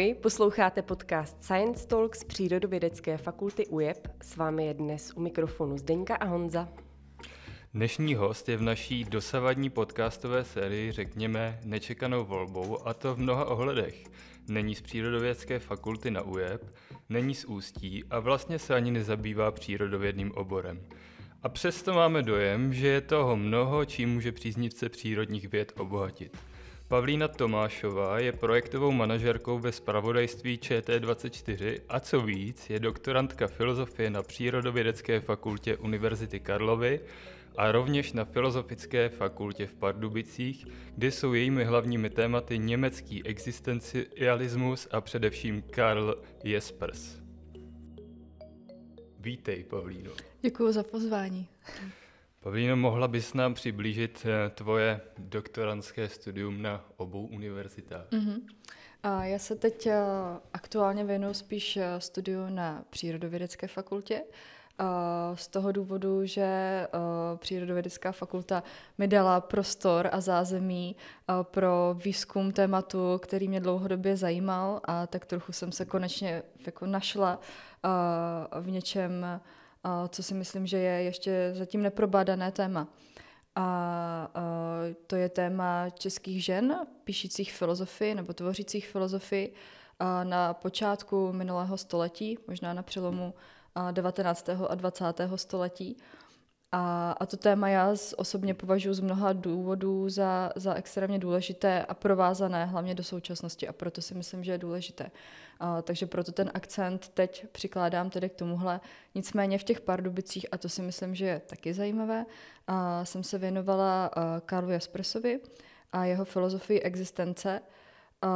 Ahoj, posloucháte podcast Science Talks z Přírodovědecké fakulty UJEP. S vámi je dnes u mikrofonu Zdeňka a Honza. Dnešní host je v naší dosavadní podcastové sérii, řekněme, nečekanou volbou, a to v mnoha ohledech. Není z Přírodovědecké fakulty na UJEP, není z Ústí a vlastně se ani nezabývá přírodovědným oborem. A přesto máme dojem, že je toho mnoho, čím může příznivce přírodních věd obohatit. Pavlína Tomášová je projektovou manažerkou ve spravodajství ČT24 a co víc je doktorantka filozofie na Přírodovědecké fakultě Univerzity Karlovy a rovněž na Filozofické fakultě v Pardubicích, kde jsou jejími hlavními tématy německý existencialismus a především Karl Jespers. Vítej, Pavlíno. Děkuji za pozvání. Pavlíno, mohla bys nám přiblížit eh, tvoje doktorantské studium na obou univerzitách? Mm-hmm. A já se teď eh, aktuálně věnuju spíš eh, studiu na Přírodovědecké fakultě. Z toho důvodu, že Přírodovědecká fakulta mi dala prostor a zázemí pro výzkum tématu, který mě dlouhodobě zajímal a tak trochu jsem se konečně jako našla v něčem, co si myslím, že je ještě zatím neprobádané téma. A to je téma českých žen, píšících filozofii nebo tvořících filozofii na počátku minulého století, možná na přelomu 19. a 20. století. A, a to téma já osobně považuji z mnoha důvodů za, za extrémně důležité a provázané hlavně do současnosti a proto si myslím, že je důležité. A, takže proto ten akcent teď přikládám tedy k tomuhle. Nicméně v těch Pardubicích, a to si myslím, že je taky zajímavé, a, jsem se věnovala a, Karlu Jaspersovi a jeho filozofii existence. A,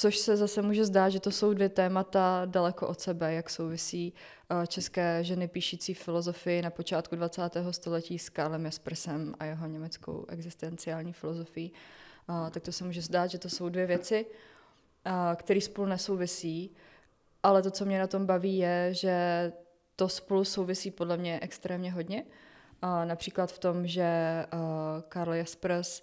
což se zase může zdát, že to jsou dvě témata daleko od sebe, jak souvisí eh, české ženy píšící filozofii na počátku 20. století s Karlem Jaspersem a jeho německou existenciální filozofií. Eh, tak to se může zdát, že to jsou dvě věci, eh, které spolu nesouvisí, ale to, co mě na tom baví, je, že to spolu souvisí podle mě extrémně hodně. Například v tom, že Karl Jaspers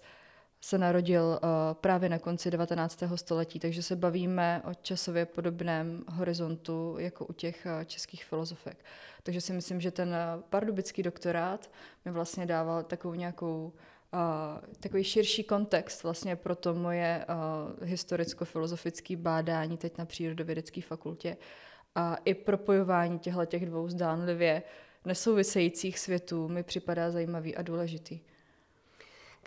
se narodil eh, právě na konci 19. století, takže se bavíme o časově podobném horizontu jako u těch eh, českých filozofek. Takže si myslím, že ten eh, pardubický doktorát mi vlastně dával takovou nějakou takový širší kontext vlastně pro to moje historicko-filozofické bádání teď na Přírodovědecké fakultě a i propojování těchto dvou zdánlivě nesouvisejících světů mi připadá zajímavý a důležitý.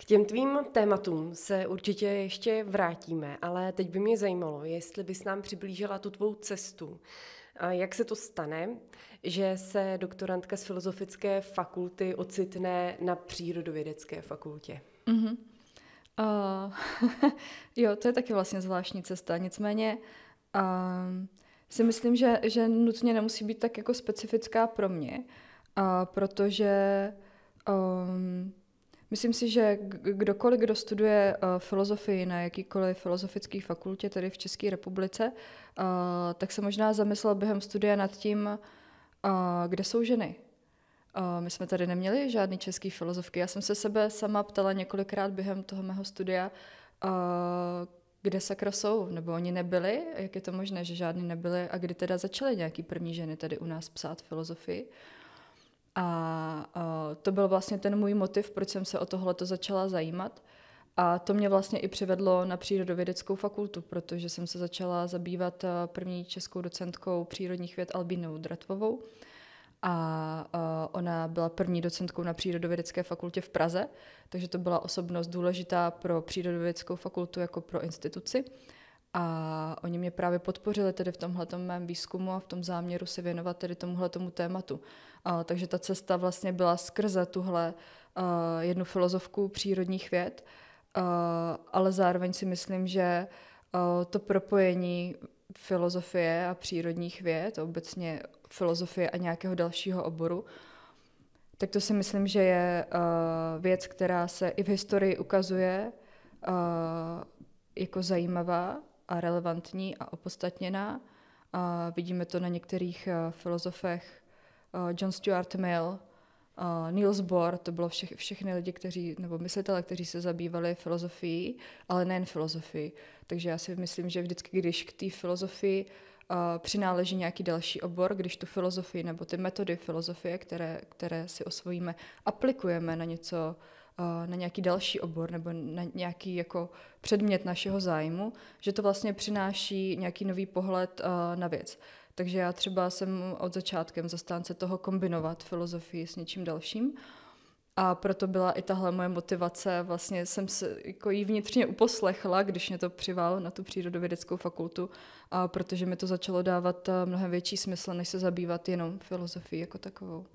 K těm tvým tématům se určitě ještě vrátíme, ale teď by mě zajímalo, jestli bys nám přiblížila tu tvou cestu. A jak se to stane, že se doktorantka z Filozofické fakulty ocitne na Přírodovědecké fakultě? Mm-hmm. Uh, jo, to je taky vlastně zvláštní cesta. Nicméně uh, si myslím, že, že nutně nemusí být tak jako specifická pro mě, uh, protože um, Myslím si, že kdokoliv, kdo studuje uh, filozofii na jakýkoliv filozofické fakultě, tady v České republice, uh, tak se možná zamyslel během studia nad tím, uh, kde jsou ženy. Uh, my jsme tady neměli žádný český filozofky. Já jsem se sebe sama ptala několikrát během toho mého studia, uh, kde sakra jsou, nebo oni nebyli, jak je to možné, že žádný nebyli a kdy teda začaly nějaký první ženy tady u nás psát filozofii. Uh, a, a to byl vlastně ten můj motiv, proč jsem se o tohle začala zajímat. A to mě vlastně i přivedlo na přírodovědeckou fakultu, protože jsem se začala zabývat eh, první českou docentkou přírodních věd Albínou Dratvovou. A, a eh, ona byla první docentkou na Přírodovědecké fakultě v Praze, takže to byla osobnost důležitá pro Přírodovědeckou fakultu jako pro instituci. A oni mě právě podpořili tedy v tomhle mém výzkumu a v tom záměru se věnovat tedy tomuhle tomu tématu. A, takže ta cesta vlastně byla skrze tuhle a, jednu filozofku přírodních věd, a, ale zároveň si myslím, že a, to propojení filozofie a přírodních věd, obecně filozofie a nějakého dalšího oboru, tak to si myslím, že je uh, věc, která se i v historii ukazuje uh, jako zajímavá a relevantní a opodstatněná. A vidíme to na některých eh, filozofech. Eh, John Stuart Mill, eh, Niels Bohr, to bylo vše, všechny lidi, kteří, nebo myslitele, kteří se zabývali filozofií, ale nejen filozofií. Takže já si myslím, že vždycky, když k té filozofii přináleží nějaký další obor, když tu filozofii nebo ty metody filozofie, které, které si osvojíme, aplikujeme na něco Eh, na nějaký další obor nebo na nějaký jako předmět našeho zájmu, že to vlastně přináší nějaký nový pohled eh, na věc. Takže já třeba jsem od začátkem zastánce toho kombinovat filozofii s něčím dalším. A proto byla i tahle moje motivace, vlastně jsem se jako jí vnitřně uposlechla, když mě to přiválo na tu přírodovědeckou fakultu, a protože mi to začalo dávat eh, mnohem větší smysl, než se zabývat jenom filozofií jako takovou.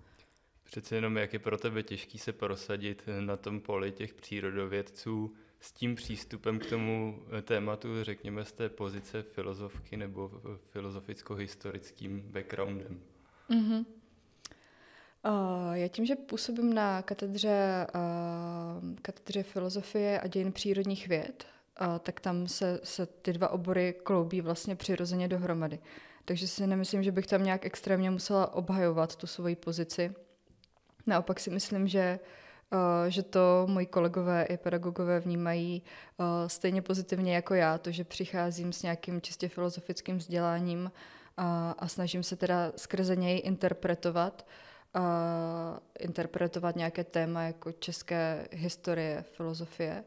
Přece jenom, jak je pro tebe těžký se prosadit na tom poli těch přírodovědců s tím přístupem k tomu eh, tématu, řekněme, z té pozice filozofky nebo filozoficko-historickým backgroundem? Mm-hmm. Uh, já tím, že působím na katedře, uh, katedře filozofie a dějin přírodních věd, uh, tak tam se, se ty dva obory kloubí vlastně přirozeně dohromady. Takže si nemyslím, že bych tam nějak extrémně musela obhajovat tu svoji pozici Naopak si myslím, že eh, že to moji kolegové i pedagogové vnímají eh, stejně pozitivně jako já, to, že přicházím s nějakým čistě filozofickým vzděláním a, a snažím se teda skrze něj interpretovat, a interpretovat nějaké téma jako české historie, filozofie.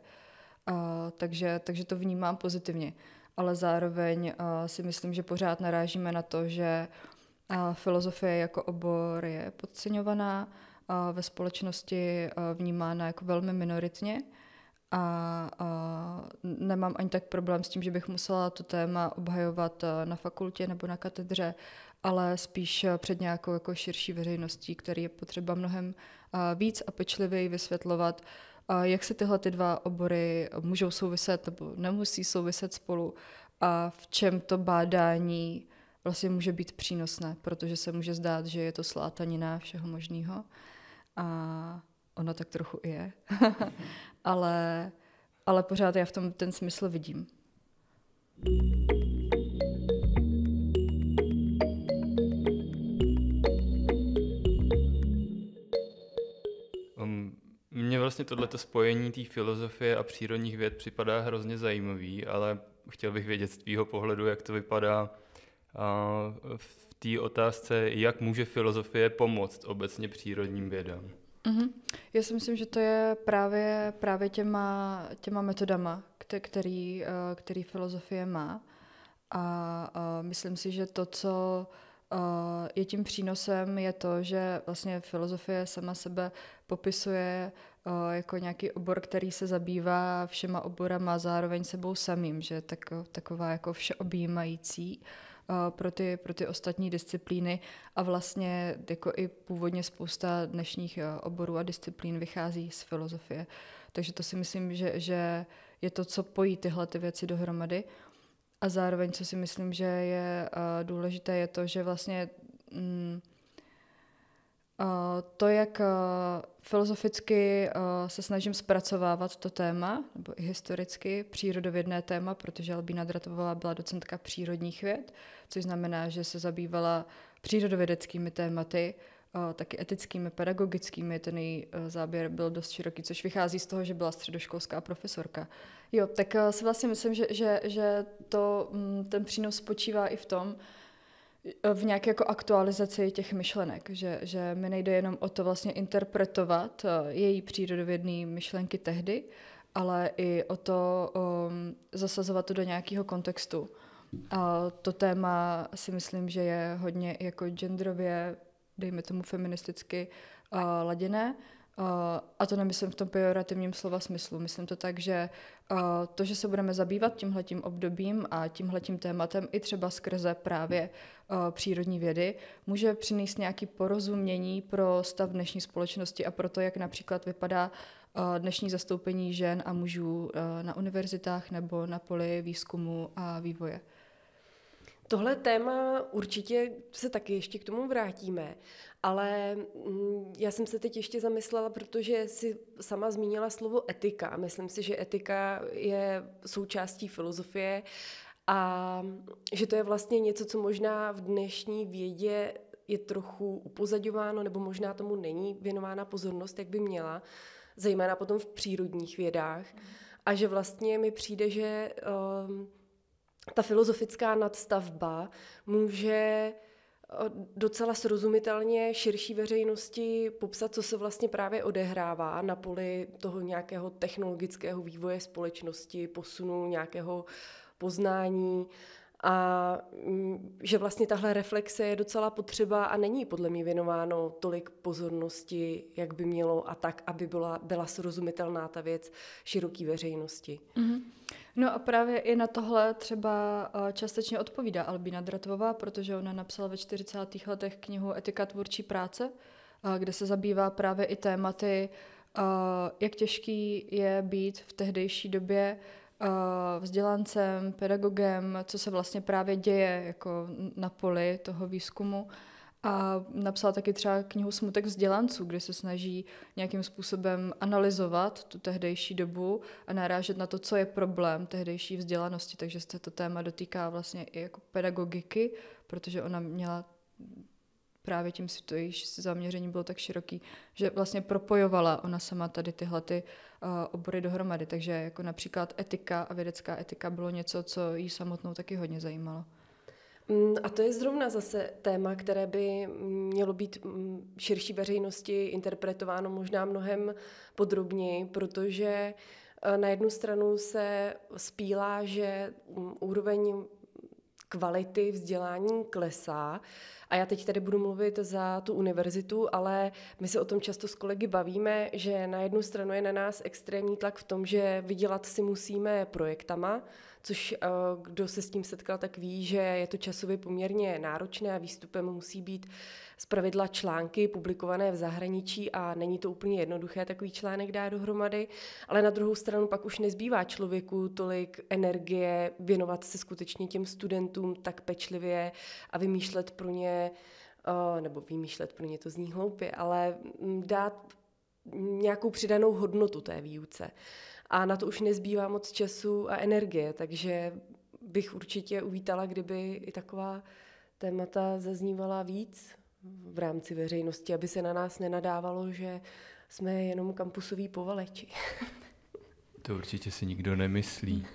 A, takže, takže to vnímám pozitivně. Ale zároveň a, eh, si myslím, že pořád narážíme na to, že a, filozofie jako obor je podceňovaná, ve společnosti vnímána jako velmi minoritně a, nemám ani tak problém s tím, že bych musela to téma obhajovat na fakultě nebo na katedře, ale spíš před nějakou jako širší veřejností, který je potřeba mnohem víc a pečlivěji vysvětlovat, jak se tyhle ty dva obory můžou souviset nebo nemusí souviset spolu a v čem to bádání vlastně může být přínosné, protože se může zdát, že je to slátanina všeho možného. A ono tak trochu i je. ale, ale pořád já v tom ten smysl vidím. Um, mně vlastně tohleto spojení té filozofie a přírodních věd připadá hrozně zajímavý, ale chtěl bych vědět z tvýho pohledu, jak to vypadá v té otázce, jak může filozofie pomoct obecně přírodním vědám. Mm-hmm. Já si myslím, že to je právě, právě těma, těma metodama, který, eh, který filozofie má. A, a myslím si, že to, co eh, je tím přínosem, je to, že vlastně filozofie sama sebe popisuje eh, jako nějaký obor, který se zabývá všema oborama zároveň sebou samým, že je taková jako všeobjímající. Eh, pro ty, pro ty ostatní disciplíny a vlastně jako i původně spousta dnešních eh, oborů a disciplín vychází z filozofie. Takže to si myslím, že, že je to, co pojí tyhle ty věci dohromady. A zároveň, co si myslím, že je eh, důležité, je to, že vlastně... Mm, Eh, to, jak eh, filozoficky eh, se snažím zpracovávat to téma, nebo i historicky přírodovědné téma, protože Albína Dratovová byla docentka přírodních věd, což znamená, že se zabývala přírodovědeckými tématy, taky etickými, pedagogickými, ten její záběr byl dost široký, což vychází z toho, že byla středoškolská profesorka. Jo, tak si vlastně myslím, že, že, že to, mm, ten přínos spočívá i v tom, Eh, v nějaké jako aktualizaci těch myšlenek, že, že mi nejde jenom o to vlastně interpretovat eh, její přírodovědné myšlenky tehdy, ale i o to um, zasazovat to do nějakého kontextu. A to téma si myslím, že je hodně jako genderově, dejme tomu feministicky, uh, laděné. Eh, a to nemyslím v tom pejorativním slova smyslu. Myslím to tak, že eh, to, že se budeme zabývat tímhletím obdobím a tímhletím tématem i třeba skrze právě eh, přírodní vědy, může přinést nějaké porozumění pro stav dnešní společnosti a pro to, jak například vypadá dnešní zastoupení žen a mužů na univerzitách nebo na poli výzkumu a vývoje. Tohle téma určitě se taky ještě k tomu vrátíme, ale mm, já jsem se teď ještě zamyslela, protože si sama zmínila slovo etika. Myslím si, že etika je součástí filozofie a že to je vlastně něco, co možná v dnešní vědě je trochu upozaďováno, nebo možná tomu není věnována pozornost, jak by měla, zejména potom v přírodních vědách. A že vlastně mi přijde, že um, ta filozofická nadstavba může eh, docela srozumitelně širší veřejnosti popsat, co se vlastně právě odehrává na poli toho nějakého technologického vývoje společnosti, posunu nějakého poznání a mm, že vlastně tahle reflexe je docela potřeba a není podle mě věnováno tolik pozornosti, jak by mělo a tak, aby byla, byla srozumitelná ta věc široký veřejnosti. Mm-hmm. No a právě i na tohle třeba eh, částečně odpovídá Albína Dratvová, protože ona napsala ve 40. letech knihu Etika tvůrčí práce, eh, kde se zabývá právě i tématy, eh, jak těžký je být v tehdejší době vzdělancem, pedagogem, co se vlastně právě děje jako na poli toho výzkumu a napsala taky třeba knihu Smutek vzdělanců, kde se snaží nějakým způsobem analyzovat tu tehdejší dobu a narážet na to, co je problém tehdejší vzdělanosti. Takže se to téma dotýká vlastně i jako pedagogiky, protože ona měla právě tím si to její zaměření bylo tak široký, že vlastně propojovala ona sama tady tyhle ty uh, obory dohromady. Takže jako například etika a vědecká etika bylo něco, co jí samotnou taky hodně zajímalo. Mm, a to je zrovna zase téma, které by mělo být mm, širší veřejnosti interpretováno možná mnohem podrobněji, protože eh, na jednu stranu se spílá, že mm, úroveň kvality vzdělání klesá. A já teď tady budu mluvit za tu univerzitu, ale my se o tom často s kolegy bavíme, že na jednu stranu je na nás extrémní tlak v tom, že vydělat si musíme projektama, což eh, kdo se s tím setkal, tak ví, že je to časově poměrně náročné a výstupem musí být zpravidla články publikované v zahraničí a není to úplně jednoduché takový článek dá dohromady, ale na druhou stranu pak už nezbývá člověku tolik energie věnovat se skutečně těm studentům tak pečlivě a vymýšlet pro ně eh, nebo vymýšlet, pro ně to zní hloupě, ale mm, dát nějakou přidanou hodnotu té výuce a na to už nezbývá moc času a energie, takže bych určitě uvítala, kdyby i taková témata zaznívala víc v rámci veřejnosti, aby se na nás nenadávalo, že jsme jenom kampusoví povaleči. To určitě si nikdo nemyslí.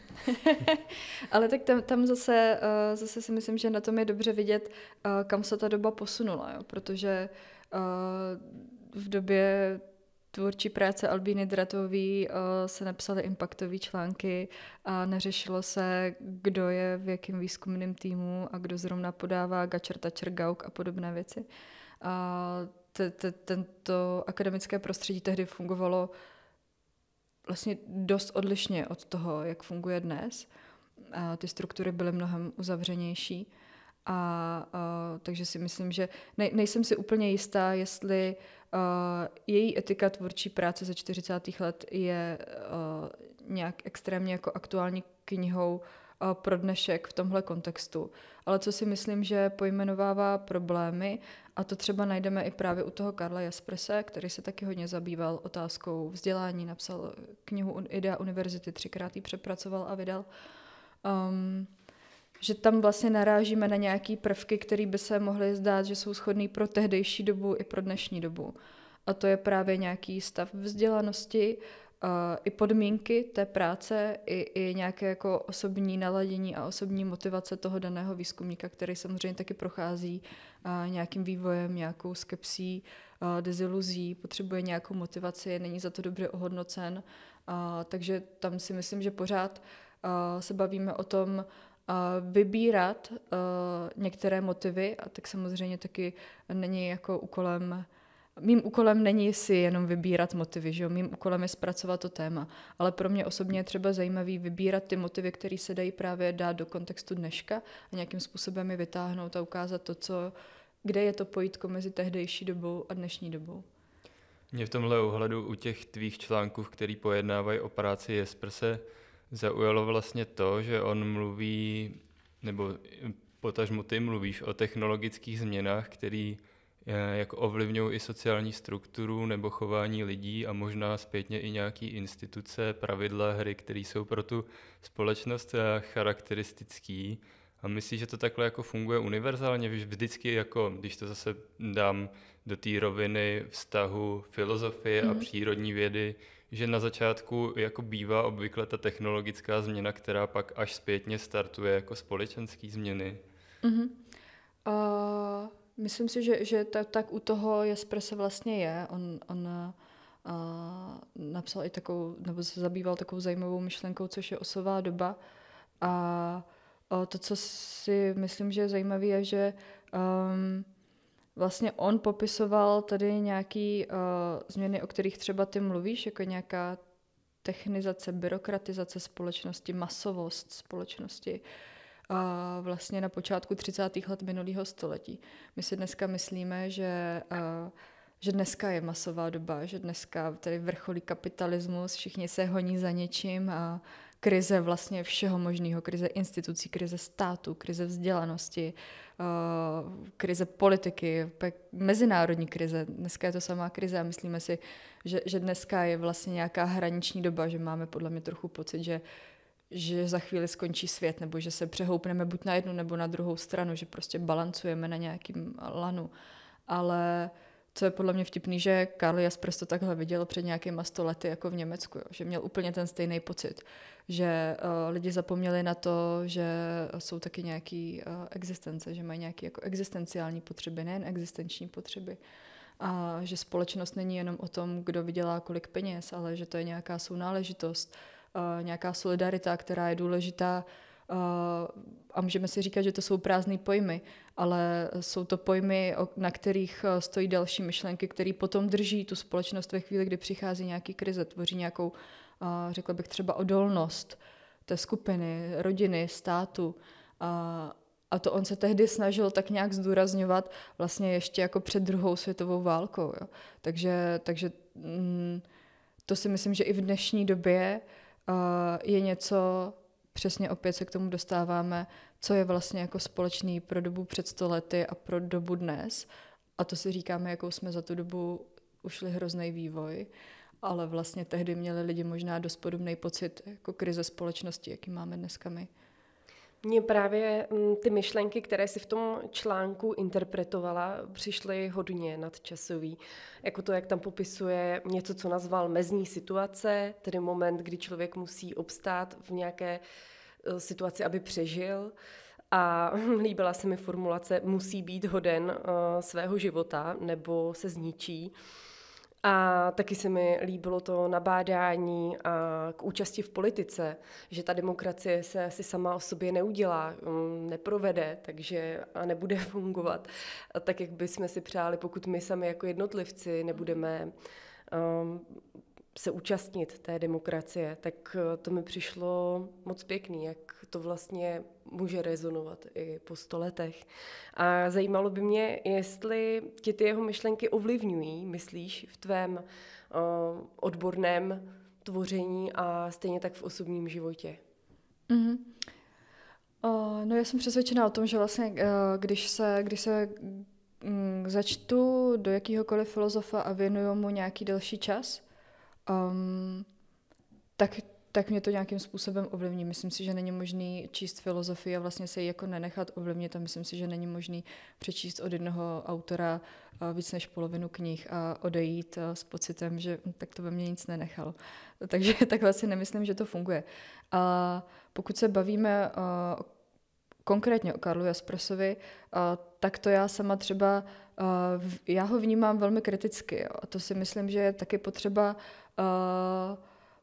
Ale tak tam, tam zase, uh, zase si myslím, že na tom je dobře vidět, uh, kam se ta doba posunula, jo? protože uh, v době tvůrčí práce Albíny Dratový eh, se napsaly impactové články a neřešilo se, kdo je v jakém výzkumném týmu a kdo zrovna podává gačer, tačer, gauk a podobné věci. A t- tento akademické prostředí tehdy fungovalo vlastně dost odlišně od toho, jak funguje dnes. A ty struktury byly mnohem uzavřenější. A, a takže si myslím, že ne, nejsem si úplně jistá, jestli a, její etika tvůrčí práce ze 40. let je a, nějak extrémně jako aktuální knihou a, pro dnešek v tomhle kontextu. Ale co si myslím, že pojmenovává problémy, a to třeba najdeme i právě u toho Karla Jasprese, který se taky hodně zabýval otázkou vzdělání, napsal knihu Idea univerzity, třikrát ji přepracoval a vydal. Um, že tam vlastně narážíme na nějaké prvky, které by se mohly zdát, že jsou schodné pro tehdejší dobu i pro dnešní dobu. A to je právě nějaký stav vzdělanosti, uh, i podmínky té práce, i, i nějaké jako osobní naladění a osobní motivace toho daného výzkumníka, který samozřejmě taky prochází uh, nějakým vývojem, nějakou skepsí, uh, deziluzí, potřebuje nějakou motivaci, není za to dobře ohodnocen. Uh, takže tam si myslím, že pořád uh, se bavíme o tom, vybírat eh, některé motivy a tak samozřejmě taky není jako úkolem Mým úkolem není si jenom vybírat motivy, že jo? mým úkolem je zpracovat to téma. Ale pro mě osobně je třeba zajímavý vybírat ty motivy, které se dají právě dát do kontextu dneška a nějakým způsobem je vytáhnout a ukázat to, co, kde je to pojítko mezi tehdejší dobou a dnešní dobou. Mě v tomhle ohledu u těch tvých článků, který pojednávají o práci Jesperse, zaujalo vlastně to, že on mluví, nebo potažmo ty mluvíš o technologických změnách, které eh, jako ovlivňují i sociální strukturu nebo chování lidí a možná zpětně i nějaké instituce, pravidla, hry, které jsou pro tu společnost eh, charakteristický. A myslíš, že to takhle jako funguje univerzálně? Víš, vždycky jako, když to zase dám do té roviny vztahu filozofie mm. a mhm. přírodní vědy, že na začátku jako bývá obvykle ta technologická změna, která pak až zpětně startuje jako společenský změny. Mm-hmm. Uh, myslím si, že, že ta, tak u toho se vlastně je. On, on uh, napsal i takovou, nebo se zabýval takovou zajímavou myšlenkou, což je osová doba. A uh, to, co si myslím, že je zajímavé, je, že um, Vlastně on popisoval tady nějaké uh, eh, změny, o kterých třeba ty mluvíš, jako nějaká technizace, byrokratizace společnosti, masovost společnosti a vlastně na počátku 30. let minulého století. My si dneska myslíme, že a, eh, že dneska je masová doba, že dneska tady vrcholí kapitalismus, všichni se honí za něčím a krize vlastně všeho možného, krize institucí, krize státu, krize vzdělanosti, eh, krize politiky, mezinárodní krize. Dneska je to samá krize a myslíme si, že, že dneska je vlastně nějaká hraniční doba, že máme podle mě trochu pocit, že že za chvíli skončí svět, nebo že se přehoupneme buď na jednu nebo na druhou stranu, že prostě balancujeme na nějakým lanu. Ale uh, co je podle mě vtipný, že Karl Jaspers to takhle viděl před nějakýma lety jako v Německu, jo, že měl úplně ten stejný pocit, že uh, lidi zapomněli na to, že jsou taky nějaký uh, existence, že mají nějaké jako existenciální potřeby, nejen existenční potřeby. A že společnost není jenom o tom, kdo vydělá kolik peněz, ale že to je nějaká sounáležitost, uh, nějaká solidarita, která je důležitá uh, Eh, a můžeme si říkat, že to jsou prázdné pojmy, ale jsou to pojmy, na kterých eh, stojí další myšlenky, které potom drží tu společnost ve chvíli, kdy přichází nějaký krize, tvoří nějakou, eh, řekla bych třeba odolnost té skupiny, rodiny, státu. A, a to on se tehdy snažil tak nějak zdůrazňovat vlastně ještě jako před druhou světovou válkou. Jo. Takže, takže mm, to si myslím, že i v dnešní době je něco, přesně opět se k tomu dostáváme, co je vlastně jako společný pro dobu před stolety a pro dobu dnes. A to si říkáme, jakou jsme za tu dobu ušli hrozný vývoj, ale vlastně tehdy měli lidi možná dost podobný pocit jako krize společnosti, jaký máme dneska my. Mně právě mm, ty myšlenky, které si v tom článku interpretovala, přišly hodně nadčasový. Jako to, jak tam popisuje něco, co nazval mezní situace, tedy moment, kdy člověk musí obstát v nějaké e, situaci, aby přežil. A líbila se mi formulace musí být hoden e, svého života nebo se zničí. A taky se mi líbilo to nabádání a k účasti v politice, že ta demokracie se si sama o sobě neudělá, mm, neprovede, takže a nebude fungovat tak, jak bychom si přáli, pokud my sami jako jednotlivci nebudeme um, se účastnit té demokracie, tak eh, to mi přišlo moc pěkný, jak to vlastně může rezonovat i po sto letech. A zajímalo by mě, jestli ti ty jeho myšlenky ovlivňují, myslíš, v tvém uh, odborném tvoření a stejně tak v osobním životě. Mm-hmm. Uh, no já jsem přesvědčena o tom, že vlastně, uh, když se, když se mm, začtu do jakéhokoliv filozofa a věnuju mu nějaký delší čas, um, tak tak mě to nějakým způsobem ovlivní. Myslím si, že není možný číst filozofii a vlastně se ji jako nenechat ovlivnit a myslím si, že není možný přečíst od jednoho autora eh, víc než polovinu knih a odejít eh, s pocitem, že tak to ve mně nic nenechalo. Takže takhle si nemyslím, že to funguje. A pokud se bavíme eh, konkrétně o Karlu Jaspersovi, tak to já sama třeba, já ho vnímám velmi kriticky. A to si myslím, že je taky potřeba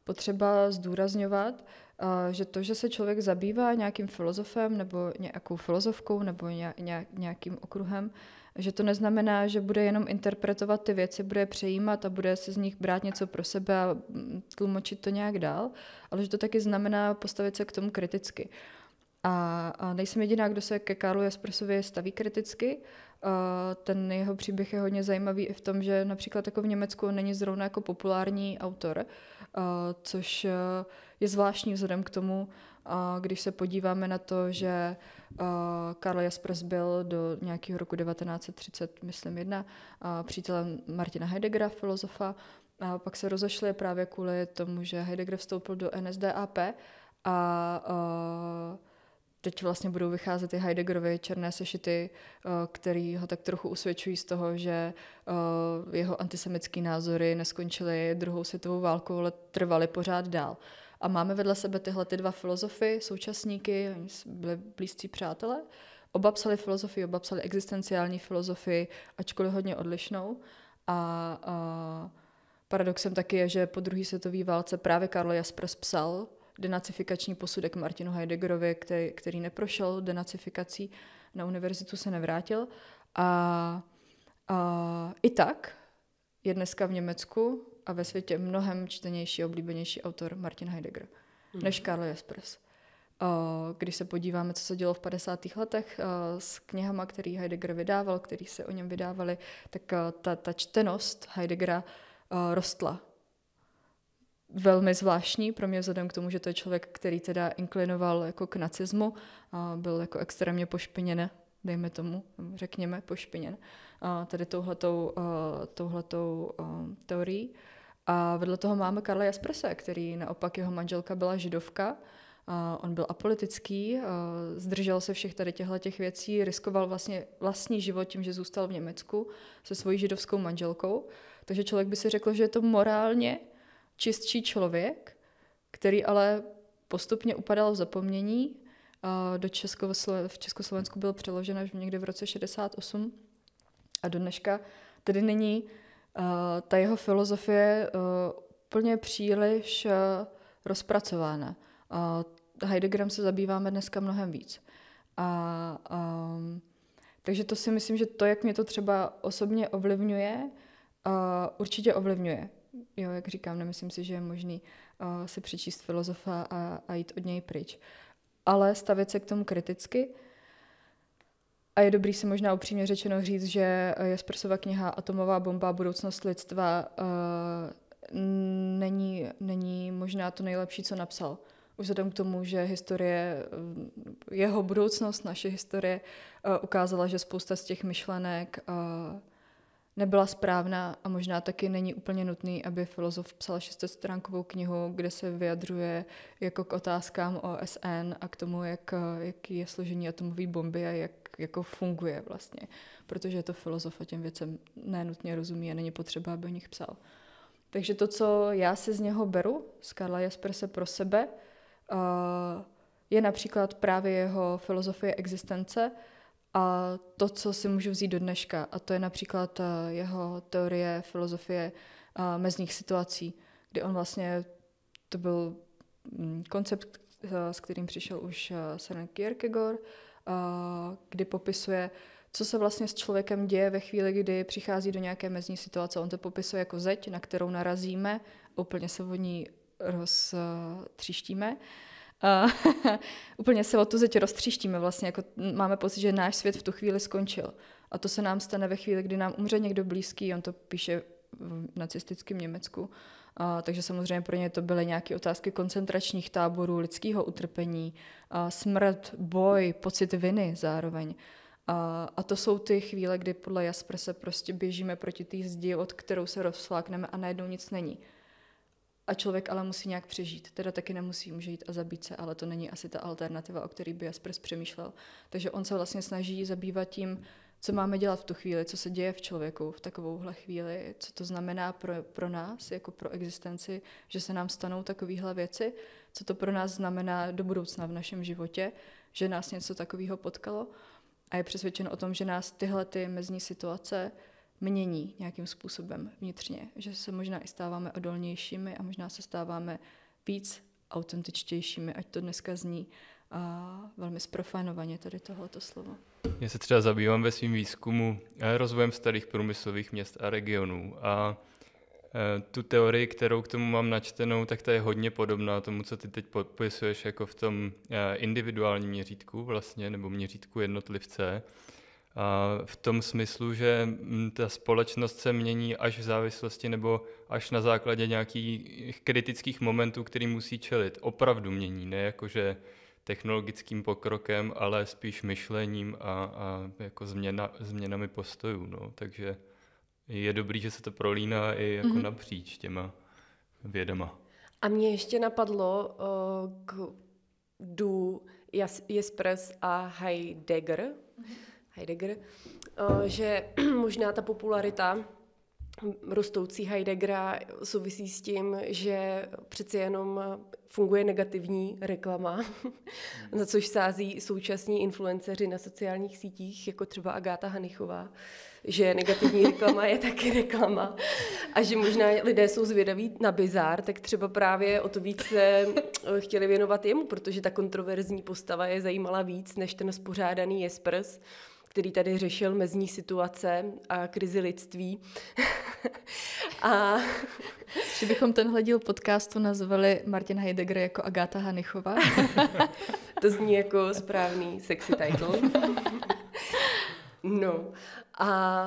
potřeba zdůrazňovat, že to, že se člověk zabývá nějakým filozofem nebo nějakou filozofkou nebo nějakým okruhem, že to neznamená, že bude jenom interpretovat ty věci, bude je přejímat a bude si z nich brát něco pro sebe a mm, tlumočit to nějak dál, ale že to taky znamená postavit se k tomu kriticky. A, a nejsem jediná, kdo se ke Karlu Jaspersovi staví kriticky. A ten jeho příběh je hodně zajímavý i v tom, že například jako v Německu on není zrovna jako populární autor, Eh, což eh, je zvláštní vzhledem k tomu, když se podíváme na to, že eh, Karl Jaspers byl do nějakého roku 1930, myslím, jedna, přítelem Martina Heideggera, filozofa, a pak se rozešli právě kvůli tomu, že Heidegger vstoupil do NSDAP a uh, teď vlastně budou vycházet ty Heideggerovy černé sešity, eh, který ho tak trochu usvědčují z toho, že eh, jeho antisemické názory neskončily druhou světovou válkou, ale trvaly pořád dál. A máme vedle sebe tyhle ty dva filozofy, současníky, oni byli blízcí přátelé, oba psali filozofii, oba psali existenciální filozofii, ačkoliv hodně odlišnou. A, a eh, paradoxem taky je, že po druhé světové válce právě Karlo Jaspers psal denacifikační posudek Martinu Heideggerovi, který, který neprošel denacifikací, na univerzitu se nevrátil. A, a i tak je dneska v Německu a ve světě mnohem čtenější, oblíbenější autor Martin Heidegger hmm. než Karl Jaspers. Když se podíváme, co se dělo v 50. letech s knihama, který Heidegger vydával, který se o něm vydávali, tak ta, ta čtenost Heideggera rostla velmi zvláštní pro mě vzhledem k tomu, že to je člověk, který teda inklinoval jako k nacismu a byl jako extrémně pošpiněn, dejme tomu, řekněme pošpiněn, a tady touhletou, a, touhletou a, teorií. A vedle toho máme Karla Jasprese, který naopak jeho manželka byla židovka, A on byl apolitický, a zdržel se všech tady těchto těch věcí, riskoval vlastně vlastní život tím, že zůstal v Německu se svojí židovskou manželkou. Takže člověk by si řekl, že je to morálně čistší člověk, který ale postupně upadal v zapomnění. Do Českoslo- v Československu byl přeložen až někdy v roce 68 a do dneška tedy není ta jeho filozofie e, úplně příliš e, rozpracována. Heideggerem se zabýváme dneska mnohem víc. A, a, takže to si myslím, že to, jak mě to třeba osobně ovlivňuje, a určitě ovlivňuje jo, jak říkám, nemyslím si, že je možný uh, si přečíst filozofa a, a jít od něj pryč. Ale stavět se k tomu kriticky a je dobrý si možná upřímně řečeno říct, že eh, Jaspersova kniha Atomová bomba budoucnost lidstva uh, není, není možná to nejlepší, co napsal. Už vzhledem k tomu, že historie, jeho budoucnost, naše historie uh, ukázala, že spousta z těch myšlenek uh, nebyla správná a možná taky není úplně nutný, aby filozof psal 600-stránkovou knihu, kde se vyjadřuje jako k otázkám OSN a k tomu, jak, jaký je složení atomové bomby a jak jako funguje vlastně. Protože je to filozof a těm věcem nenutně rozumí a není potřeba, aby o nich psal. Takže to, co já si z něho beru, z Karla Jasperse pro sebe, eh, je například právě jeho filozofie existence, a to, co si můžu vzít do dneška, a to je například eh, jeho teorie filozofie eh, mezních situací, kdy on vlastně, to byl mm, koncept, eh, s kterým přišel už Søren Kierkegaard, kdy popisuje, co se vlastně s člověkem děje ve chvíli, kdy přichází do nějaké mezní situace. On to popisuje jako zeď, na kterou narazíme, úplně se o ní roztříštíme. Uh, Uh, úplně se o tu zeď roztříštíme vlastně, jako máme pocit, že náš svět v tu chvíli skončil. A to se nám stane ve chvíli, kdy nám umře někdo blízký, on to píše v nacistickém Německu. A, takže samozřejmě pro ně to byly nějaké otázky koncentračních táborů, lidského utrpení, a smrt, boj, pocit viny zároveň. A, a to jsou ty chvíle, kdy podle se prostě běžíme proti té zdi, od kterou se rozflákneme a najednou nic není. A člověk ale musí nějak přežít. Teda taky nemusí, může jít a zabít se, ale to není asi ta alternativa, o který by Jaspers přemýšlel. Takže on se vlastně snaží zabývat tím, co máme dělat v tu chvíli, co se děje v člověku v takovouhle chvíli, co to znamená pro, pro nás, jako pro existenci, že se nám stanou takovéhle věci, co to pro nás znamená do budoucna v našem životě, že nás něco takového potkalo. A je přesvědčen o tom, že nás tyhle ty mezní situace mění nějakým způsobem vnitřně, že se možná i stáváme odolnějšími a možná se stáváme víc autentičtějšími, ať to dneska zní a velmi sprofanovaně tady tohoto slovo. Já se třeba zabývám ve svém výzkumu eh, rozvojem starých průmyslových měst a regionů a eh, tu teorii, kterou k tomu mám načtenou, tak ta je hodně podobná tomu, co ty teď popisuješ jako v tom eh, individuálním měřítku vlastně, nebo měřítku jednotlivce v tom smyslu, že mm, ta společnost se mění až v závislosti nebo až na základě nějakých kritických momentů, který musí čelit. Opravdu mění, ne jakože technologickým pokrokem, ale spíš myšlením a, a jako změna, změnami postojů. No. Takže je dobrý, že se to prolíná i jako mm-hmm. napříč těma vědama. A mě ještě napadlo uh, k Du Jaspers a Heidegger. Mm-hmm Heidegger, eh, že možná ta popularita rostoucí Heideggera souvisí s tím, že přeci jenom funguje negativní reklama, na což sází současní influenceři na sociálních sítích, jako třeba Agáta Hanichová, že negativní reklama je taky reklama a že možná lidé jsou zvědaví na bizár, tak třeba právě o to víc se eh, chtěli věnovat jemu, protože ta kontroverzní postava je zajímala víc než ten spořádaný Jespers který tady řešil mezní situace a krizi lidství. a... Že bychom tenhle díl podcastu nazvali Martin Heidegger jako Agáta Hanichová. to zní jako správný sexy title. no a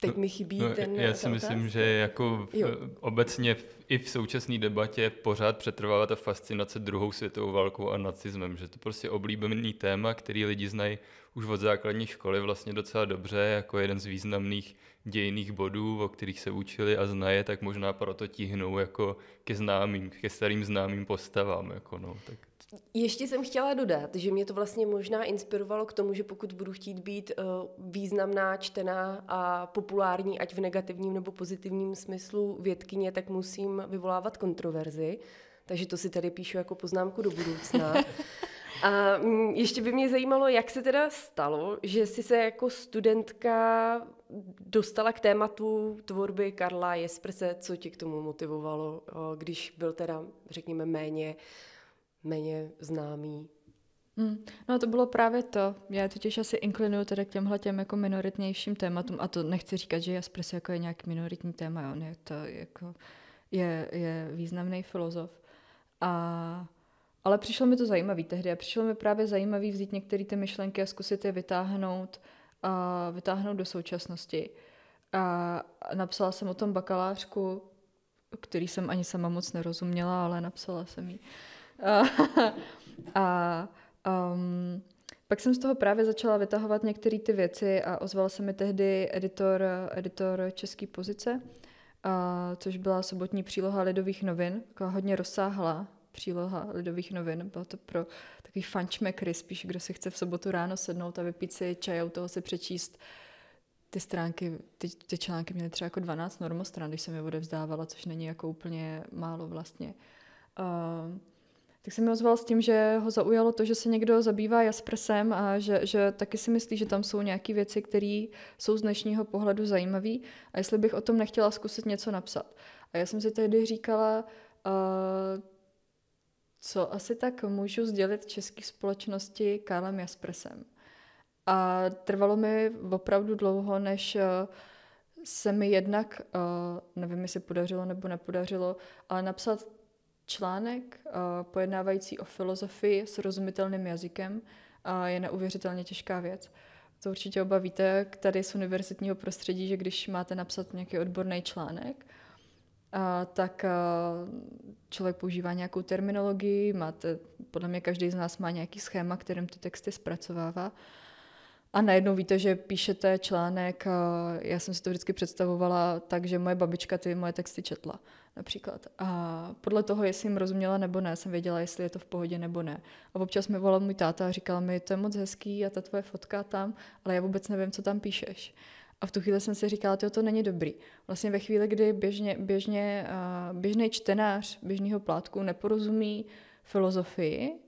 teď no, mi chybí no, ten... Já si myslím, že jako v, obecně v i v současné debatě pořád přetrvává ta fascinace druhou světovou válkou a nacismem, že to prostě oblíbený téma, který lidi znají už od základní školy vlastně docela dobře, jako jeden z významných dějných bodů, o kterých se učili a znaje, tak možná proto tíhnou jako ke známým, ke starým známým postavám. Jako no, tak. Ještě jsem chtěla dodat, že mě to vlastně možná inspirovalo k tomu, že pokud budu chtít být eh, významná, čtená a populární, ať v negativním nebo pozitivním smyslu vědkyně, tak musím vyvolávat kontroverzi. Takže to si tady píšu jako poznámku do budoucna. A mm, ještě by mě zajímalo, jak se teda stalo, že jsi se jako studentka dostala k tématu tvorby Karla Jesprse, co tě k tomu motivovalo, eh, když byl teda, řekněme, méně uh, méně známý. Mm. No a to bylo právě to. Já totiž asi inklinuju teda k těmhle těm jako minoritnějším tématům a to nechci říkat, že Jaspers jako je nějak minoritní téma, jo. on je to jako je, je významný filozof. A ale přišlo mi to zajímavý tehdy a přišlo mi právě zajímavý vzít některé ty myšlenky a zkusit je vytáhnout, a vytáhnout do současnosti. A napsala jsem o tom bakalářku, který jsem ani sama moc nerozuměla, ale napsala jsem ji. a um, pak jsem z toho právě začala vytahovat některé ty věci a ozval se mi tehdy editor, editor České pozice, a, což byla sobotní příloha Lidových novin, taková hodně rozsáhlá příloha Lidových novin. Bylo to pro takový fančmekry, spíš kdo si chce v sobotu ráno sednout a vypít si čaj, a u toho si přečíst ty stránky, ty, ty články měly třeba jako 12 normostran, když jsem je odevzdávala, což není jako úplně málo vlastně. Uh, tak se mi ozval s tím, že ho zaujalo to, že se někdo zabývá Jaspresem a že, že taky si myslí, že tam jsou nějaké věci, které jsou z dnešního pohledu zajímavé a jestli bych o tom nechtěla zkusit něco napsat. A já jsem si tehdy říkala, uh, co asi tak můžu sdělit české společnosti Kálem Jaspersem. A trvalo mi opravdu dlouho, než eh, se mi jednak, eh, nevím, jestli podařilo nebo nepodařilo, ale napsat Článek eh, pojednávající o filozofii s rozumitelným jazykem je neuvěřitelně těžká věc. To určitě oba víte tady z univerzitního prostředí, že když máte napsat nějaký odborný článek, eh, tak eh, člověk používá nějakou terminologii, máte, podle mě každý z nás má nějaký schéma, kterým ty texty zpracovává. A najednou víte, že píšete článek, já jsem si to vždycky představovala tak, že moje babička ty moje texty četla například. A podle toho, jestli jim rozuměla nebo ne, jsem věděla, jestli je to v pohodě nebo ne. A občas mi volal můj táta a říkal mi, to je moc hezký a ta tvoje fotka tam, ale já vůbec nevím, co tam píšeš. A v tu chvíli jsem si říkala, že to není dobrý. Vlastně ve chvíli, kdy běžně, běžně, běžný čtenář běžného plátku neporozumí filozofii,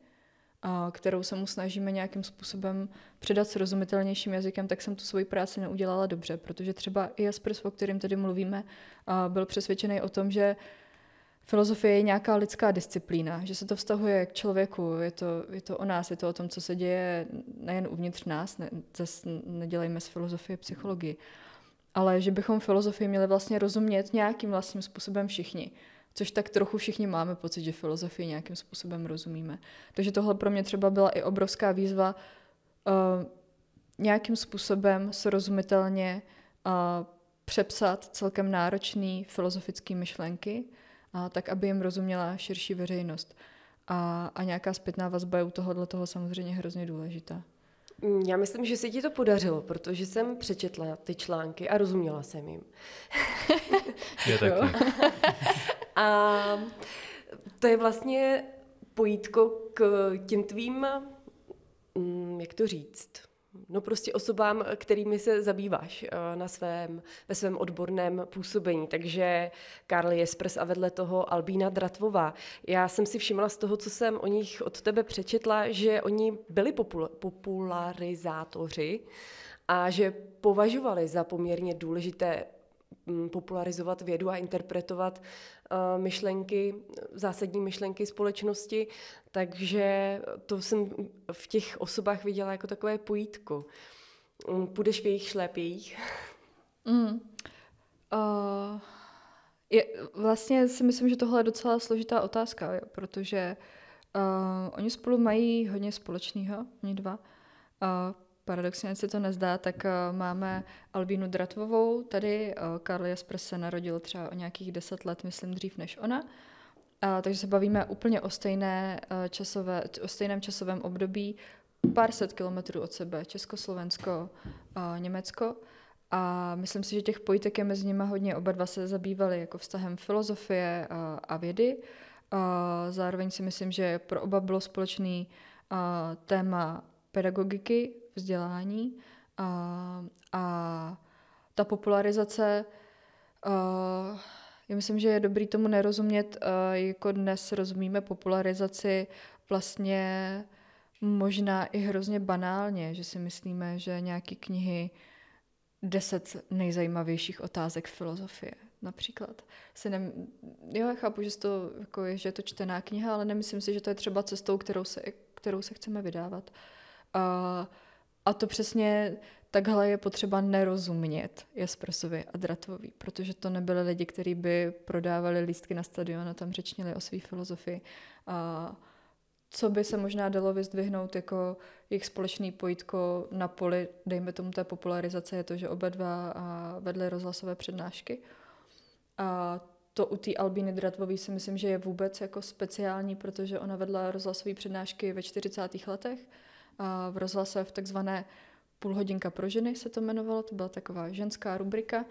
kterou se mu snažíme nějakým způsobem předat srozumitelnějším jazykem, tak jsem tu svoji práci neudělala dobře, protože třeba i Jaspers, o kterým tady mluvíme, byl přesvědčený o tom, že filozofie je nějaká lidská disciplína, že se to vztahuje k člověku, je to, je to o nás, je to o tom, co se děje nejen uvnitř nás, ne, zase nedělejme z filozofie psychologii, ale že bychom filozofii měli vlastně rozumět nějakým vlastním způsobem všichni což tak trochu všichni máme pocit, že filozofii nějakým způsobem rozumíme. Takže tohle pro mě třeba byla i obrovská výzva uh, nějakým způsobem srozumitelně uh, přepsat celkem náročné filozofické myšlenky, uh, tak aby jim rozuměla širší veřejnost. A, a nějaká zpětná vazba je u tohohle toho samozřejmě hrozně důležitá. Mm, já myslím, že se ti to podařilo, protože jsem přečetla ty články a rozuměla jsem jim. Já taky. A to je vlastně pojítko k těm tvým, mm, jak to říct, No prostě osobám, kterými se zabýváš eh, na svém, ve svém odborném působení. Takže Karl Jespers a vedle toho Albína Dratvová. Já jsem si všimla z toho, co jsem o nich od tebe přečetla, že oni byli popul- popularizátoři a že považovali za poměrně důležité Mm, popularizovat vědu a interpretovat eh, myšlenky, zásadní myšlenky společnosti, takže to jsem v těch osobách viděla jako takové pojítko. Mm, půjdeš v jejich šlepích? Mm. Uh, je, vlastně si myslím, že tohle je docela složitá otázka, jo, protože uh, oni spolu mají hodně společného, oni dva. Uh, paradoxně se to nezdá, tak eh, máme Albínu Dratvovou, tady eh, Karl Jasper se narodil třeba o nějakých deset let, myslím dřív než ona, a, takže se bavíme úplně o, stejné, eh, časové, o stejném časovém období, pár set kilometrů od sebe, Československo, a Německo. A myslím si, že těch pojitek je mezi nimi hodně. Oba dva se zabývali jako vztahem filozofie a, a vědy. A zároveň si myslím, že pro oba bylo společný a, téma pedagogiky, vzdělání a, a ta popularizace, uh, já myslím, že je dobrý tomu nerozumět, uh, jako dnes rozumíme popularizaci vlastně možná i hrozně banálně, že si myslíme, že nějaké knihy deset nejzajímavějších otázek filozofie například. Si nem, jo, já chápu, že, to, jako je, že je to čtená kniha, ale nemyslím si, že to je třeba cestou, kterou se, kterou se chceme vydávat. Uh, a to přesně takhle je potřeba nerozumět Jaspersovi a Dratovi, protože to nebyly lidi, kteří by prodávali lístky na stadion a tam řečnili o své filozofii. A co by se možná dalo vyzdvihnout jako jejich společný pojítko na poli, dejme tomu té popularizace, je to, že oba dva vedli rozhlasové přednášky. A to u té Albíny Dratvové si myslím, že je vůbec jako speciální, protože ona vedla rozhlasové přednášky ve 40. letech v rozhlase v takzvané půlhodinka pro ženy se to jmenovalo, to byla taková ženská rubrika,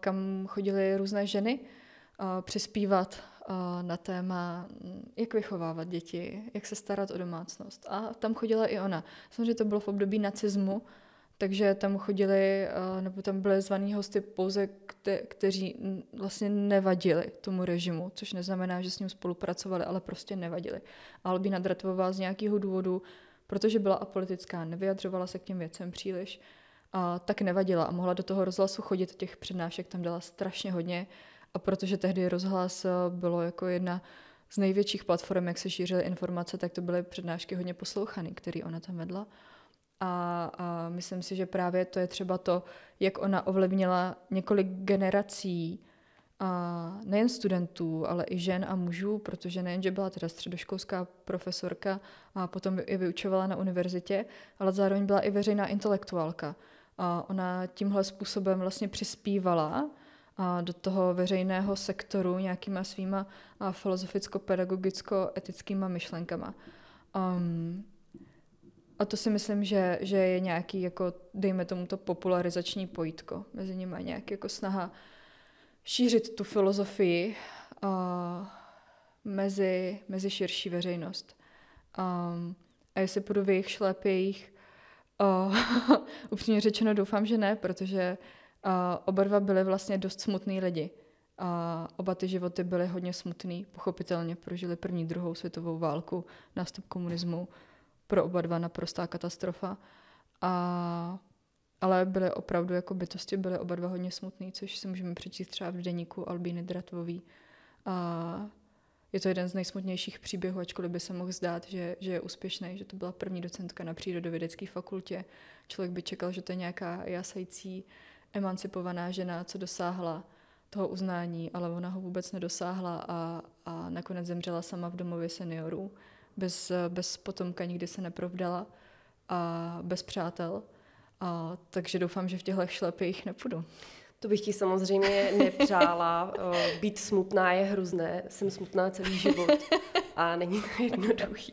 kam chodily různé ženy přispívat na téma, mm, jak vychovávat děti, jak se starat o domácnost. A tam chodila i ona. Samozřejmě to bylo v období nacismu, takže tam chodili, nebo tam byly zvaní hosty pouze, kte, kteří mm, vlastně nevadili tomu režimu, což neznamená, že s ním spolupracovali, ale prostě nevadili. A Albína z nějakého důvodu protože byla apolitická, nevyjadřovala se k těm věcem příliš, a tak nevadila a mohla do toho rozhlasu chodit, těch přednášek tam dala strašně hodně a protože tehdy rozhlas eh, bylo jako jedna z největších platform, jak se šířily informace, tak to byly přednášky hodně poslouchané, které ona tam vedla. A, a myslím si, že právě to je třeba to, jak ona ovlivnila několik generací a nejen studentů, ale i žen a mužů, protože nejen, že byla teda středoškolská profesorka a potom i vyučovala na univerzitě, ale zároveň byla i veřejná intelektuálka. A ona tímhle způsobem vlastně přispívala a do toho veřejného sektoru nějakýma svýma filozoficko-pedagogicko-etickýma myšlenkama. Um, a to si myslím, že, že je nějaký, jako, dejme tomu to popularizační pojítko mezi nimi, nějaký jako snaha uh, šířit tu filozofii uh, mezi, mezi širší veřejnost. Um, a jestli půjdu v jejich šlep, Uh, upřímně řečeno doufám, že ne, protože uh, oba dva byly vlastně dost smutný lidi. a oba ty životy byly hodně smutný, pochopitelně prožili první, druhou světovou válku, nástup komunismu, pro oba dva naprostá katastrofa. A ale byly opravdu jako bytosti, byly oba dva hodně smutný, což si můžeme přečíst třeba v deníku Albíny Dratvový. A je to jeden z nejsmutnějších příběhů, ačkoliv by se mohl zdát, že, že je úspěšný, že to byla první docentka na přírodovědecké fakultě. Člověk by čekal, že to je nějaká jasající, emancipovaná žena, co dosáhla toho uznání, ale ona ho vůbec nedosáhla a, a nakonec zemřela sama v domově seniorů, bez, bez potomka, nikdy se neprovdala a bez přátel. A, takže doufám, že v těchto šlepích nepůjdu. To bych ti samozřejmě nepřála. Eh, být smutná je hrozné. Jsem smutná celý život a není to jednoduchý.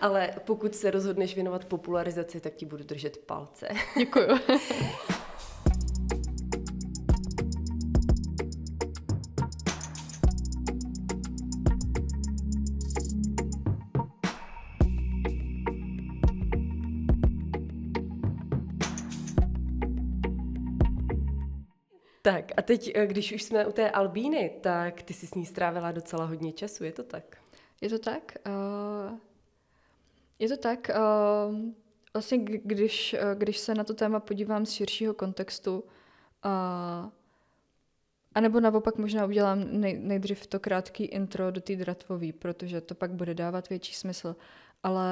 Ale pokud se rozhodneš věnovat popularizaci, tak ti budu držet palce. Děkuju. Tak a teď, eh, když už jsme u té Albíny, tak ty jsi s ní strávila docela hodně času, je to tak? Je to tak. Uh, je to tak. Uh, vlastně, když, když se na to téma podívám z širšího kontextu, uh, a nebo naopak možná udělám nej, nejdřív to krátký intro do té dratvový, protože to pak bude dávat větší smysl. Ale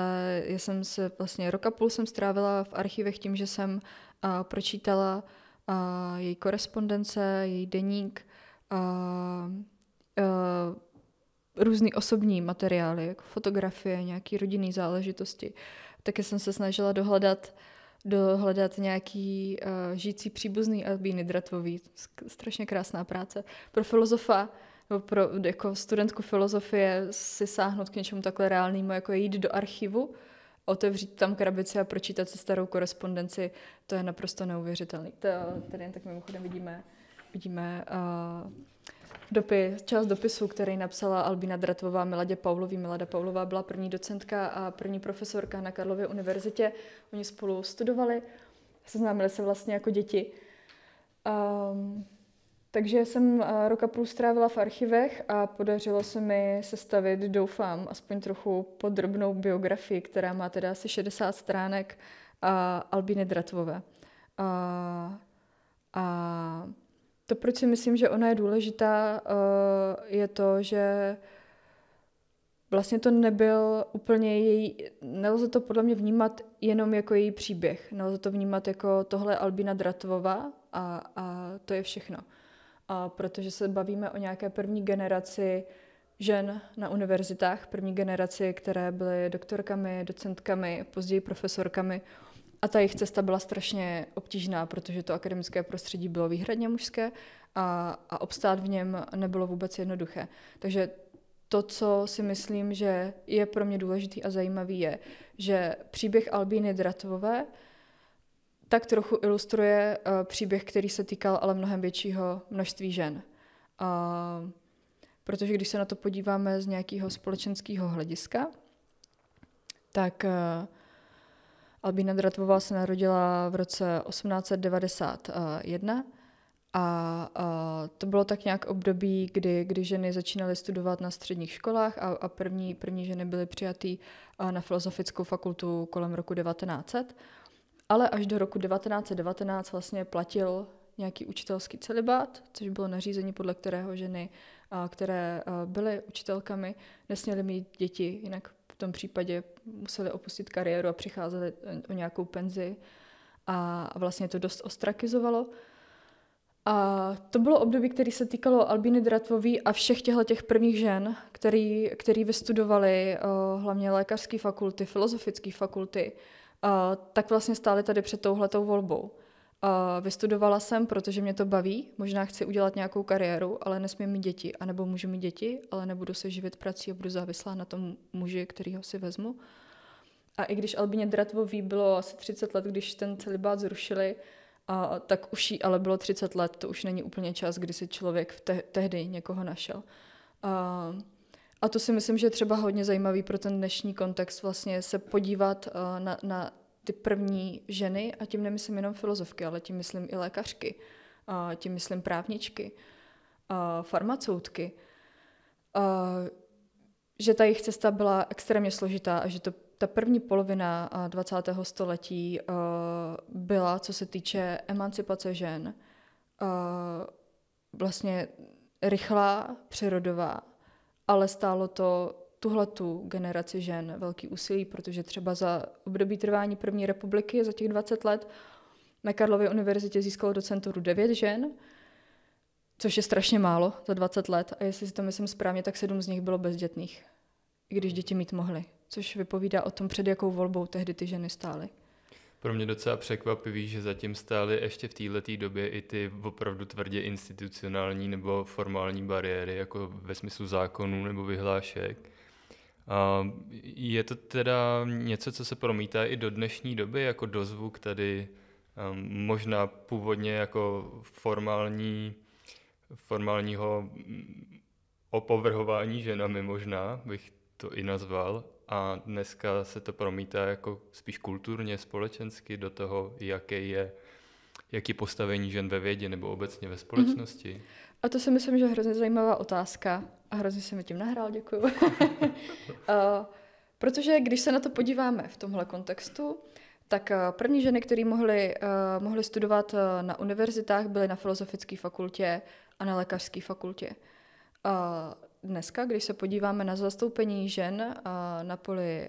já jsem se vlastně roka půl jsem strávila v archivech tím, že jsem uh, pročítala uh, a její korespondence, její deník, a, a, různý osobní materiály, jako fotografie, nějaké rodinné záležitosti. Taky jsem se snažila dohledat dohledat nějaký uh, žijící příbuzný Albíny Dratový. Strašně krásná práce. Pro filozofa nebo pro jako studentku filozofie si sáhnout k něčemu takhle reálnému, jako jít do archivu otevřít tam krabici a pročítat si starou korespondenci, to je naprosto neuvěřitelný. To, tady jen tak mimochodem vidíme, vidíme uh, eh, dopis, část dopisu, který napsala Albina Dratvová Miladě Paulový. Milada Paulová byla první docentka a první profesorka na Karlově univerzitě. Oni spolu studovali, seznámili se vlastně jako děti. Um, takže jsem eh, roka půl strávila v archivech a podařilo se mi sestavit, doufám, aspoň trochu podrobnou biografii, která má teda asi 60 stránek a Albíny Dratvové. A, a to, proč si myslím, že ona je důležitá, eh, je to, že vlastně to nebyl úplně její, nelze to podle mě vnímat jenom jako její příběh, nelze to vnímat jako tohle Albina Dratvová a, a to je všechno a protože se bavíme o nějaké první generaci žen na univerzitách, první generaci, které byly doktorkami, docentkami, později profesorkami. A ta jejich cesta byla strašně obtížná, protože to akademické prostředí bylo výhradně mužské a, a obstát v něm nebylo vůbec jednoduché. Takže to, co si myslím, že je pro mě důležitý a zajímavý, je, že příběh Albíny Dratovové tak trochu ilustruje uh, příběh, který se týkal ale mnohem většího množství žen. Uh, protože když se na to podíváme z nějakého společenského hlediska, tak uh, Albína Dratvová se narodila v roce 1891 a, uh, to bylo tak nějak období, kdy, kdy ženy začínaly studovat na středních školách a, a první, první ženy byly uh, na filozofickou fakultu kolem roku 1900. Ale až do roku 1919 vlastně platil nějaký učitelský celibát, což bylo nařízení, podle kterého ženy, které byly učitelkami, nesměly mít děti, jinak v tom případě museli opustit kariéru a přicházeli e, o nějakou penzi. A vlastně to dost ostrakizovalo. A to bylo období, které se týkalo Albíny Dratvový a všech těchto těch prvních žen, který, který vystudovali e, hlavně lékařské fakulty, filozofické fakulty Eh, tak vlastně stále tady před touhletou volbou. Uh, vystudovala jsem, protože mě to baví, možná chci udělat nějakou kariéru, ale nesmím mít děti, anebo můžu mít děti, ale nebudu se živit prací a budu závislá na tom muži, kterýho si vezmu. A i když Albině Dratvový bylo asi 30 let, když ten celibát zrušili, a, tak už jí ale bylo 30 let, to už není úplně čas, kdy si člověk v te- tehdy někoho našel. A, eh, a to si myslím, že je třeba hodně zajímavý pro ten dnešní kontext vlastně se podívat eh, na, na ty první ženy, a tím nemyslím jenom filozofky, ale tím myslím i lékařky, tím myslím právničky, farmaceutky, že ta jejich cesta byla extrémně složitá a že to ta první polovina 20. Eh, století eh, byla, co se týče emancipace žen, vlastně rychlá, přerodová ale stálo to tuhle tu generaci žen velký úsilí, protože třeba za období trvání první republiky, za těch 20 let, na Karlově univerzitě získalo docenturu 9 žen, což je strašně málo za 20 let a jestli si to myslím správně, tak sedm z nich bylo bezdětných, i když děti mít mohly, což vypovídá o tom, před jakou volbou tehdy ty ženy stály pro mě docela překvapivý, že zatím stály ještě v této době i ty opravdu tvrdě institucionální nebo formální bariéry, jako ve smyslu zákonů nebo vyhlášek. A je to teda něco, co se promítá i do dnešní doby jako dozvuk tady ehm, možná původně jako formální, formálního mm, opovrhování ženami možná, bych to i nazval, a dneska se to promítá jako spíš kulturně, společensky do toho, jaké je jaký postavení žen ve vědě nebo obecně ve společnosti. Mm-hmm. A to si myslím, že je hrozně zajímavá otázka a hrozně se mi tím nahrál, děkuju. uh, protože když se na to podíváme v tomhle kontextu, tak eh, první ženy, které mohly, uh, mohly studovat na univerzitách, byly na filozofické fakultě a na lékařské fakultě. Uh, dneska, když se podíváme na zastoupení žen na poli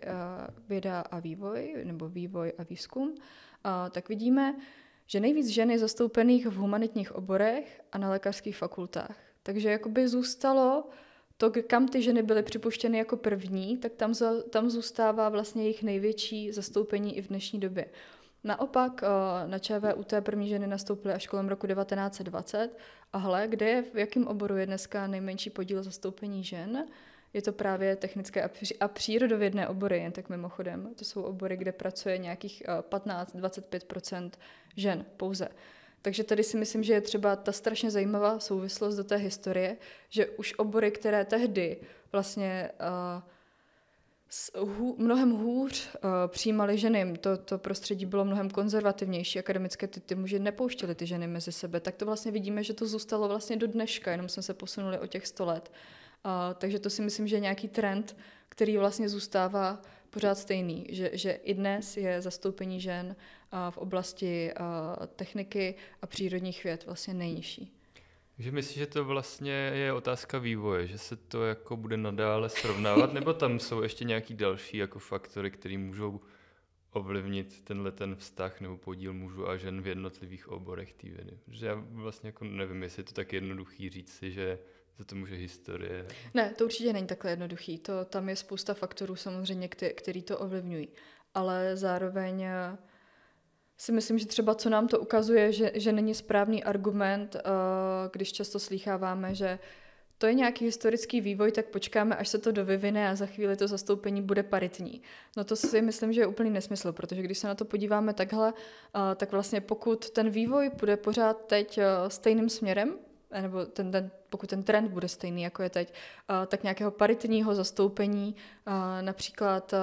věda a vývoj, nebo vývoj a výzkum, tak vidíme, že nejvíc žen je zastoupených v humanitních oborech a na lékařských fakultách. Takže jakoby zůstalo to, kam ty ženy byly připuštěny jako první, tak tam, tam zůstává vlastně jejich největší zastoupení i v dnešní době. Naopak eh, na ČVUT první ženy nastoupily až kolem roku 1920 a hle, kde je, v jakém oboru je dneska nejmenší podíl zastoupení žen? Je to právě technické a přírodovědné obory, jen tak mimochodem. To jsou obory, kde pracuje nějakých 15-25 eh, žen pouze. Takže tady si myslím, že je třeba ta strašně zajímavá souvislost do té historie, že už obory, které tehdy vlastně uh, hů, mnohem hůř uh, eh, přijímali ženy. To, to prostředí bylo mnohem konzervativnější, akademické ty, ty muži nepouštěli ty ženy mezi sebe. Tak to vlastně vidíme, že to zůstalo vlastně do dneška, jenom jsme se posunuli o těch 100 let. Uh, takže to si myslím, že je nějaký trend, který vlastně zůstává pořád stejný, že, že i dnes je zastoupení žen uh, v oblasti uh, techniky a přírodních věd vlastně nejnižší. Takže myslím, že to vlastně je otázka vývoje, že se to jako bude nadále srovnávat, nebo tam jsou ještě nějaký další jako faktory, které můžou ovlivnit tenhle ten vztah nebo podíl mužů a žen v jednotlivých oborech té vědy. Že já vlastně jako nevím, jestli je to tak jednoduchý říct si, že za to může historie. Ne, to určitě není takhle jednoduchý. To, tam je spousta faktorů samozřejmě, který to ovlivňují. Ale zároveň eh, si myslím, že třeba co nám to ukazuje, že, že není správný argument, eh, když často slýcháváme, že to je nějaký historický vývoj, tak počkáme, až se to dovyvine a za chvíli to zastoupení bude paritní. No to si myslím, že je úplný nesmysl, protože když se na to podíváme takhle, eh, tak vlastně pokud ten vývoj bude pořád teď eh, stejným směrem, Eh, nebo ten, ten, pokud ten trend bude stejný, jako je teď, eh, tak nějakého paritního zastoupení, eh, například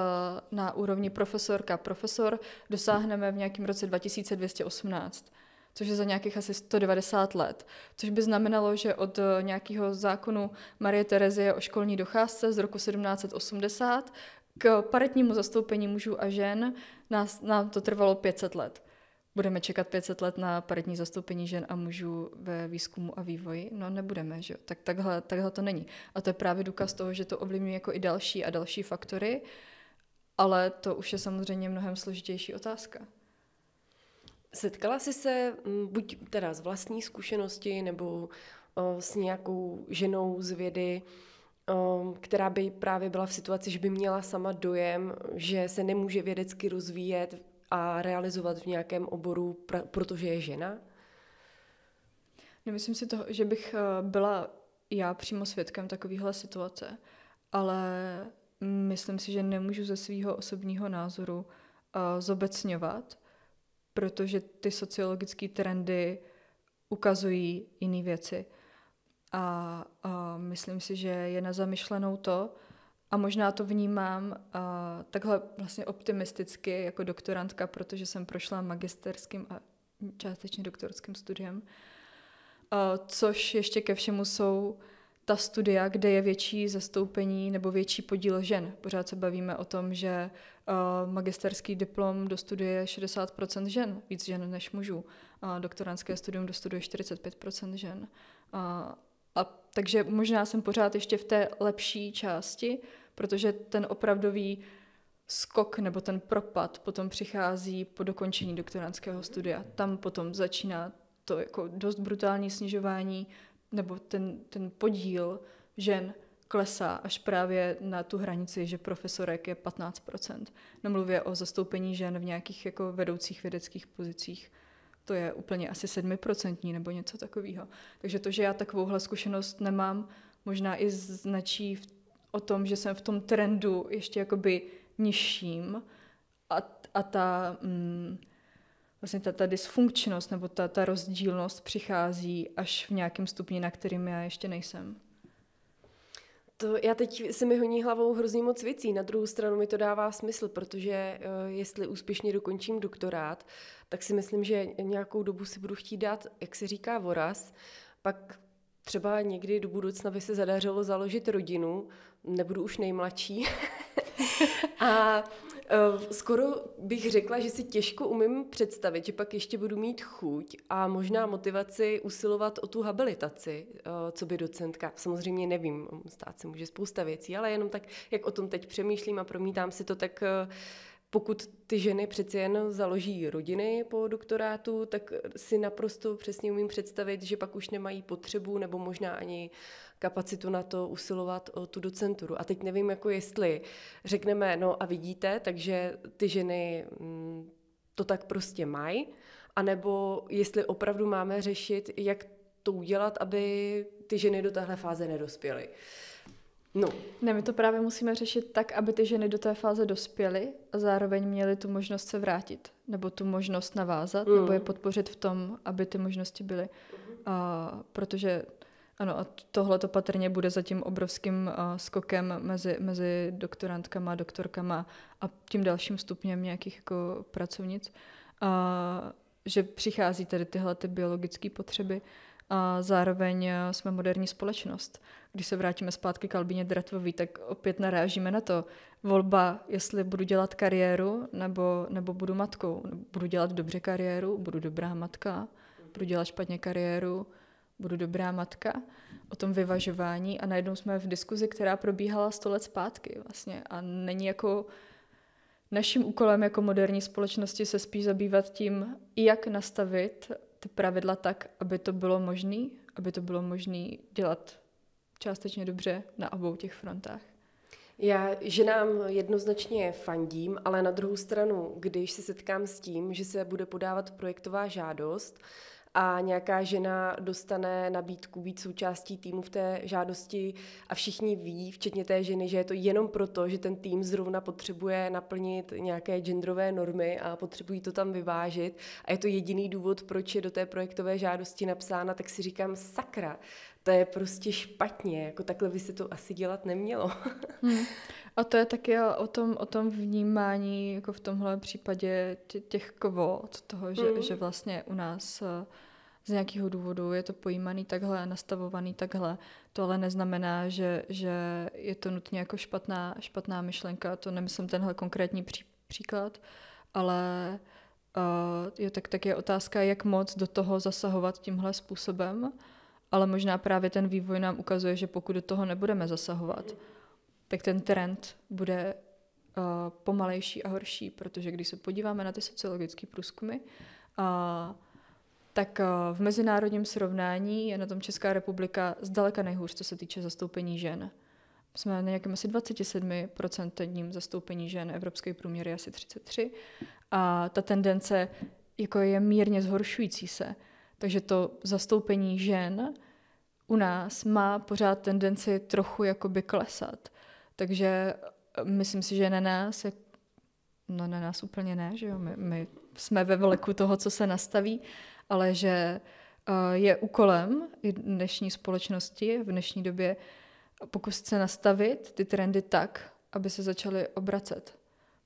na úrovni profesorka profesor, dosáhneme v nějakém roce 2218 což je za nějakých asi 190 let, což by znamenalo, že od nějakého zákonu Marie Terezie o školní docházce z roku 1780 k paritnímu zastoupení mužů a žen nás, nám to trvalo 500 let budeme čekat 500 let na paritní zastoupení žen a mužů ve výzkumu a vývoji? No nebudeme, že jo? Tak takhle, takhle to není. A to je právě důkaz toho, že to ovlivňuje jako i další a další faktory, ale to už je samozřejmě mnohem složitější otázka. Setkala jsi se mm, buď teda z vlastní zkušenosti nebo o, s nějakou ženou z vědy, o, která by právě byla v situaci, že by měla sama dojem, že se nemůže vědecky rozvíjet a realizovat v nějakém oboru, pra- protože je žena? Nemyslím si to, že bych eh, byla já přímo svědkem takovéhle situace, ale myslím si, že nemůžu ze svého osobního názoru eh, zobecňovat, protože ty sociologické trendy ukazují jiné věci. A, a myslím si, že je na zamyšlenou to, a možná to vnímám uh, takhle vlastně optimisticky jako doktorantka, protože jsem prošla magisterským a částečně doktorským studiem, uh, což ještě ke všemu jsou ta studia, kde je větší zastoupení nebo větší podíl žen. Pořád se bavíme o tom, že uh, magisterský diplom dostuduje 60% žen, víc žen než mužů. Uh, doktorantské studium dostuduje 45% žen. Uh, a takže možná jsem pořád ještě v té lepší části, protože ten opravdový skok nebo ten propad potom přichází po dokončení doktorantského studia. Tam potom začíná to jako dost brutální snižování nebo ten, ten podíl žen klesá až právě na tu hranici, že profesorek je 15%. Nemluvě o zastoupení žen v nějakých jako vedoucích vědeckých pozicích to je úplně asi sedmiprocentní nebo něco takového. Takže to, že já takovouhle zkušenost nemám, možná i značí o tom, že jsem v tom trendu ještě jakoby nižším a, a ta... Mm, vlastně ta, ta dysfunkčnost nebo ta, ta rozdílnost přichází až v nějakém stupni, na kterým já ještě nejsem. To já teď se mi honí hlavou hrozně moc věcí. Na druhou stranu mi to dává smysl, protože uh, jestli úspěšně dokončím doktorát, tak si myslím, že nějakou dobu si budu chtít dát, jak se říká, voraz. Pak třeba někdy do budoucna by se zadařilo založit rodinu, nebudu už nejmladší. a Eh, skoro bych řekla, že si těžko umím představit, že pak ještě budu mít chuť a možná motivaci usilovat o tu habilitaci, eh, co by docentka. Samozřejmě nevím, stát se může spousta věcí, ale jenom tak, jak o tom teď přemýšlím a promítám si to, tak eh, pokud ty ženy přeci jen založí rodiny po doktorátu, tak si naprosto přesně umím představit, že pak už nemají potřebu nebo možná ani uh, kapacitu na to usilovat o tu docenturu. A teď nevím, jako jestli řekneme, no a vidíte, takže ty ženy mm, to tak prostě mají, anebo jestli opravdu máme řešit, jak to udělat, aby ty ženy do téhle fáze nedospěly. No. Ne, my to právě musíme řešit tak, aby ty ženy do té fáze dospěly a zároveň měly tu možnost se vrátit, nebo tu možnost navázat, mm. nebo je podpořit v tom, aby ty možnosti byly. Mm. A, protože ano, a tohle to patrně bude zatím obrovským uh, skokem mezi, mezi doktorantkama, doktorkama a tím dalším stupněm nějakých jako pracovnic, uh, že přichází tady tyhle ty biologické potřeby a zároveň eh, jsme moderní společnost. Když se vrátíme zpátky k Albíně Dratvový, tak opět narážíme na to. Volba, jestli budu dělat kariéru, nebo, nebo budu matkou. Budu dělat dobře kariéru, budu dobrá matka, budu dělat špatně kariéru, budu dobrá matka, o tom vyvažování a najednou jsme v diskuzi, která probíhala sto let zpátky vlastně a není jako naším úkolem jako moderní společnosti se spíš zabývat tím, jak nastavit ty pravidla tak, aby to bylo možné, aby to bylo možné dělat částečně dobře na obou těch frontách. Já ženám jednoznačně fandím, ale na druhou stranu, když se setkám s tím, že se bude podávat projektová žádost, a nějaká žena dostane nabídku být součástí týmu v té žádosti a všichni ví, včetně té ženy, že je to jenom proto, že ten tým zrovna potřebuje naplnit nějaké genderové normy a potřebují to tam vyvážit a je to jediný důvod, proč je do té projektové žádosti napsána, tak si říkám sakra, to je prostě špatně, jako takhle by se to asi dělat nemělo. hmm. A to je taky o tom, o tom vnímání, jako v tomhle případě těch kvót, toho, že, hmm. že vlastně u nás eh, z nějakého důvodu je to pojímaný takhle, nastavovaný takhle. To ale neznamená, že, že je to nutně jako špatná, špatná myšlenka, to nemyslím tenhle konkrétní pří, příklad, ale uh, eh, jo, tak, tak je otázka, jak moc do toho zasahovat tímhle způsobem ale možná právě ten vývoj nám ukazuje, že pokud do toho nebudeme zasahovat, tak ten trend bude uh, pomalejší a horší, protože když se podíváme na ty sociologické průzkumy, uh, tak uh, v mezinárodním srovnání je na tom Česká republika zdaleka nejhůř, co se týče zastoupení žen. Jsme na nějakém asi 27% zastoupení žen, evropský průměr je asi 33%. A ta tendence jako je mírně zhoršující se. Takže to zastoupení žen u nás má pořád tendenci trochu jakoby klesat. Takže eh, myslím si, že na nás, je, no na nás úplně ne, že jo, my, my jsme ve veliku toho, co se nastaví, ale že eh, je úkolem dnešní společnosti v dnešní době pokusit se nastavit ty trendy tak, aby se začaly obracet.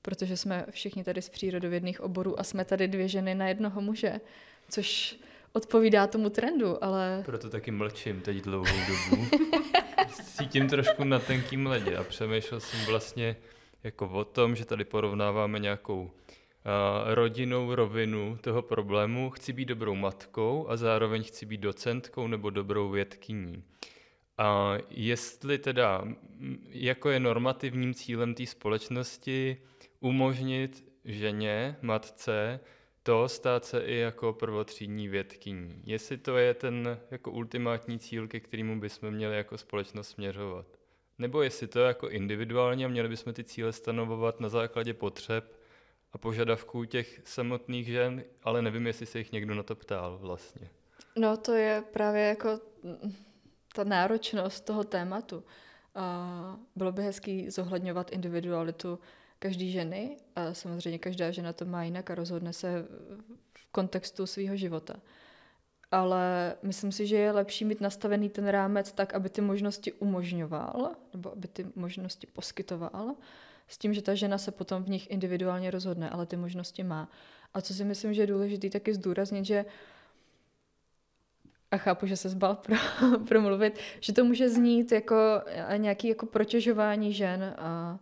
Protože jsme všichni tady z přírodovědných oborů a jsme tady dvě ženy na jednoho muže, což odpovídá tomu trendu, ale... Proto taky mlčím teď dlouhou dobu. Cítím trošku na tenkým ledě a přemýšlel jsem vlastně jako o tom, že tady porovnáváme nějakou rodinnou rovinu toho problému. Chci být dobrou matkou a zároveň chci být docentkou nebo dobrou vědkyní. A jestli teda, jako je normativním cílem té společnosti, umožnit ženě, matce, to stát se i jako prvotřídní vědkyní. Jestli to je ten jako ultimátní cíl, ke kterému bychom měli jako společnost směřovat. Nebo jestli to je jako individuálně a měli bychom ty cíle stanovovat na základě potřeb a požadavků těch samotných žen, ale nevím, jestli se jich někdo na to ptal vlastně. No to je právě jako mm, ta náročnost toho tématu. A bylo by hezký zohledňovat individualitu každý ženy. A samozřejmě každá žena to má jinak a rozhodne se v kontextu svého života. Ale myslím si, že je lepší mít nastavený ten rámec tak, aby ty možnosti umožňoval, nebo aby ty možnosti poskytoval, s tím, že ta žena se potom v nich individuálně rozhodne, ale ty možnosti má. A co si myslím, že je důležité taky zdůraznit, že a chápu, že se zbal pro, promluvit, že to může znít jako nějaký jako protěžování žen a,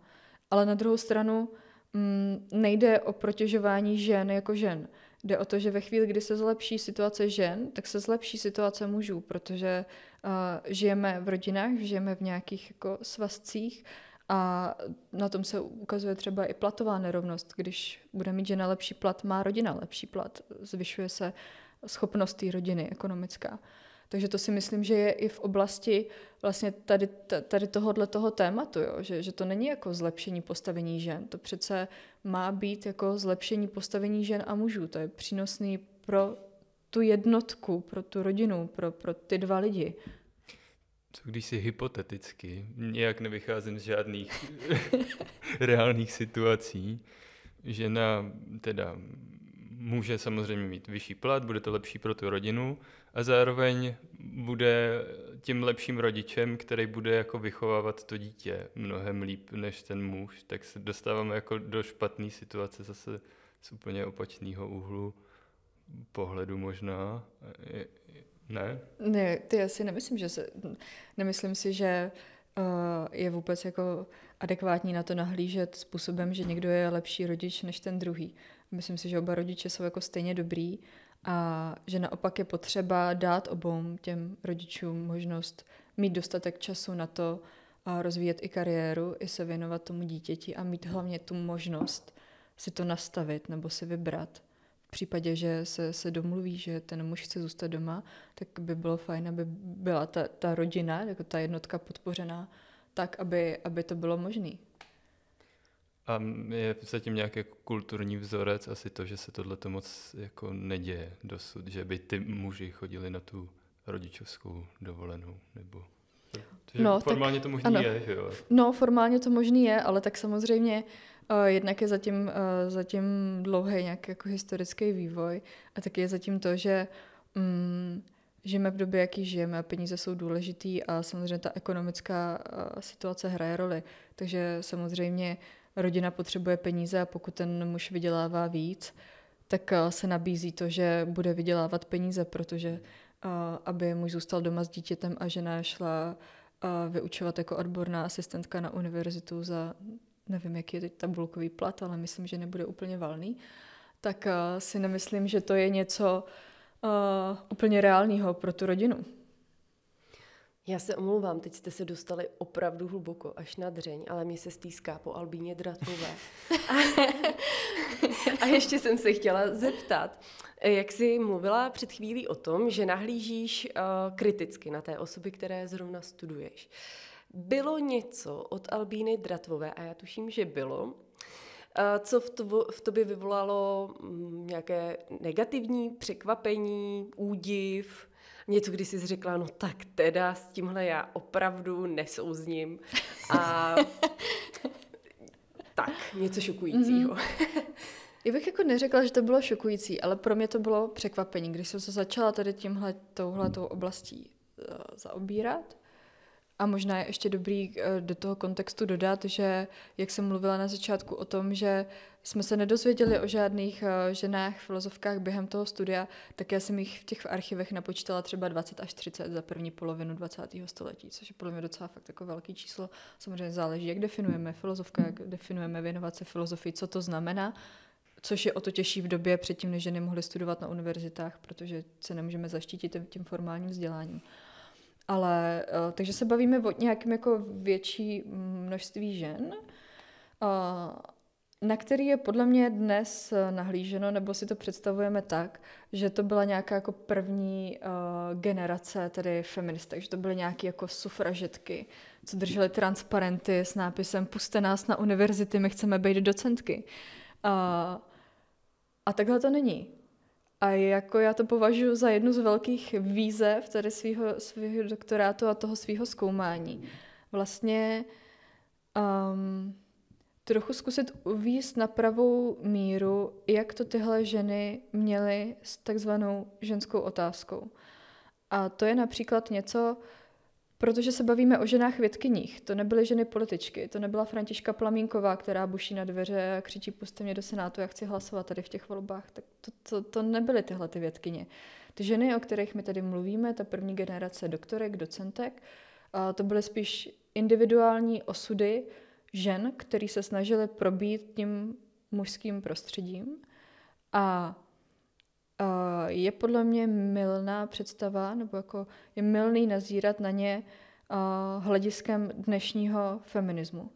ale na druhou stranu mm, nejde o protěžování žen jako žen. Jde o to, že ve chvíli, kdy se zlepší situace žen, tak se zlepší situace mužů, protože uh, žijeme v rodinách, žijeme v nějakých jako svazcích a na tom se ukazuje třeba i platová nerovnost. Když bude mít žena lepší plat, má rodina lepší plat, zvyšuje se schopnost té rodiny ekonomická. Takže to si myslím, že je i v oblasti vlastně tady, tady tohohle toho tématu, jo? Že, že to není jako zlepšení postavení žen. To přece má být jako zlepšení postavení žen a mužů. To je přínosný pro tu jednotku, pro tu rodinu, pro, pro ty dva lidi. Co když si hypoteticky, nějak nevycházím z žádných reálných situací, žena teda může samozřejmě mít vyšší plat, bude to lepší pro tu rodinu a zároveň bude tím lepším rodičem, který bude jako vychovávat to dítě mnohem líp než ten muž, tak se dostáváme jako do špatné situace zase z úplně opačného úhlu pohledu možná. Ne? Ne, ty asi nemyslím, že se, nemyslím si, že uh, je vůbec jako adekvátní na to nahlížet způsobem, že někdo je lepší rodič než ten druhý. Myslím si, že oba rodiče jsou jako stejně dobrý a že naopak je potřeba dát obou těm rodičům možnost mít dostatek času na to a rozvíjet i kariéru, i se věnovat tomu dítěti a mít hlavně tu možnost si to nastavit nebo si vybrat. V případě, že se, se domluví, že ten muž chce zůstat doma, tak by bylo fajn, aby byla ta, ta rodina, jako ta jednotka podpořená, tak, aby, aby to bylo možné. A je v podstatě nějaký jako kulturní vzorec asi to, že se tohle to moc jako neděje dosud, že by ty muži chodili na tu rodičovskou dovolenou nebo... Takže no, formálně tak, to možný ano. je, že jo? No, formálně to možný je, ale tak samozřejmě uh, jednak je zatím, uh, zatím dlouhý nějaký jako historický vývoj a taky je zatím to, že um, žijeme v době, jaký žijeme a peníze jsou důležitý a samozřejmě ta ekonomická uh, situace hraje roli. Takže samozřejmě uh, rodina potřebuje peníze a pokud ten muž vydělává víc, tak eh, se nabízí to, že bude vydělávat peníze, protože eh, aby muž zůstal doma s dítětem a žena šla eh, vyučovat jako odborná asistentka na univerzitu za, nevím, jaký je teď tabulkový plat, ale myslím, že nebude úplně valný, tak si nemyslím, že to je něco úplně reálného pro tu rodinu. Já se omlouvám, teď jste se dostali opravdu hluboko, až na dřeň, ale mě se stýská po Albíně Dratové. A, a ještě jsem se chtěla zeptat, jak jsi mluvila před chvílí o tom, že nahlížíš uh, kriticky na té osoby, které zrovna studuješ. Bylo něco od Albíny Dratvové, a já tuším, že bylo, uh, co v, to, v tobě vyvolalo mm, nějaké negativní překvapení, údiv, něco, kdy jsi řekla, no tak teda s tímhle já opravdu nesouzním a tak, něco šokujícího. Mm-hmm. Já bych jako neřekla, že to bylo šokující, ale pro mě to bylo překvapení, když jsem se začala tady tímhle, touhletou oblastí eh, zaobírat, a možná je ještě dobrý eh, do toho kontextu dodat, že jak jsem mluvila na začátku o tom, že jsme se nedozvěděli o žádných eh, ženách filozofkách během toho studia, tak já jsem jich v těch archivech napočítala třeba 20 až 30 za první polovinu 20. století, což je podle mě docela fakt jako velký číslo. Samozřejmě záleží, jak definujeme filozofka, jak definujeme věnovat se filozofii, co to znamená, což je o to těžší v době předtím, než ženy mohly studovat na univerzitách, protože se nemůžeme zaštítit tím formálním vzděláním. Ale, uh, takže se bavíme o nějakém jako větší mm, množství žen, uh, na který je podle mě dnes eh, nahlíženo, nebo si to představujeme tak, že to byla nějaká jako první uh, generace tedy feministek, že to byly nějaké jako sufražetky, co držely transparenty s nápisem puste nás na univerzity, my chceme být docentky. Uh, a takhle to není. A jako já to považuji za jednu z velkých výzev tady svého svýho doktorátu a toho svého zkoumání. Vlastně um, trochu zkusit uvíst na pravou míru, jak to tyhle ženy měly s takzvanou ženskou otázkou. A to je například něco, Protože se bavíme o ženách vědkyních, to nebyly ženy političky, to nebyla Františka Plamínková, která buší na dveře a křičí puste mě do Senátu, jak chci hlasovat tady v těch volbách. Tak to, to, to nebyly tyhle ty vědkyně. Ty ženy, o kterých my tady mluvíme, ta první generace doktorek, docentek, to byly spíš individuální osudy žen, které se snažily probít tím mužským prostředím. A je podle mě milná představa, nebo jako je milný nazírat na ně uh, hlediskem dnešního feminismu. Uh,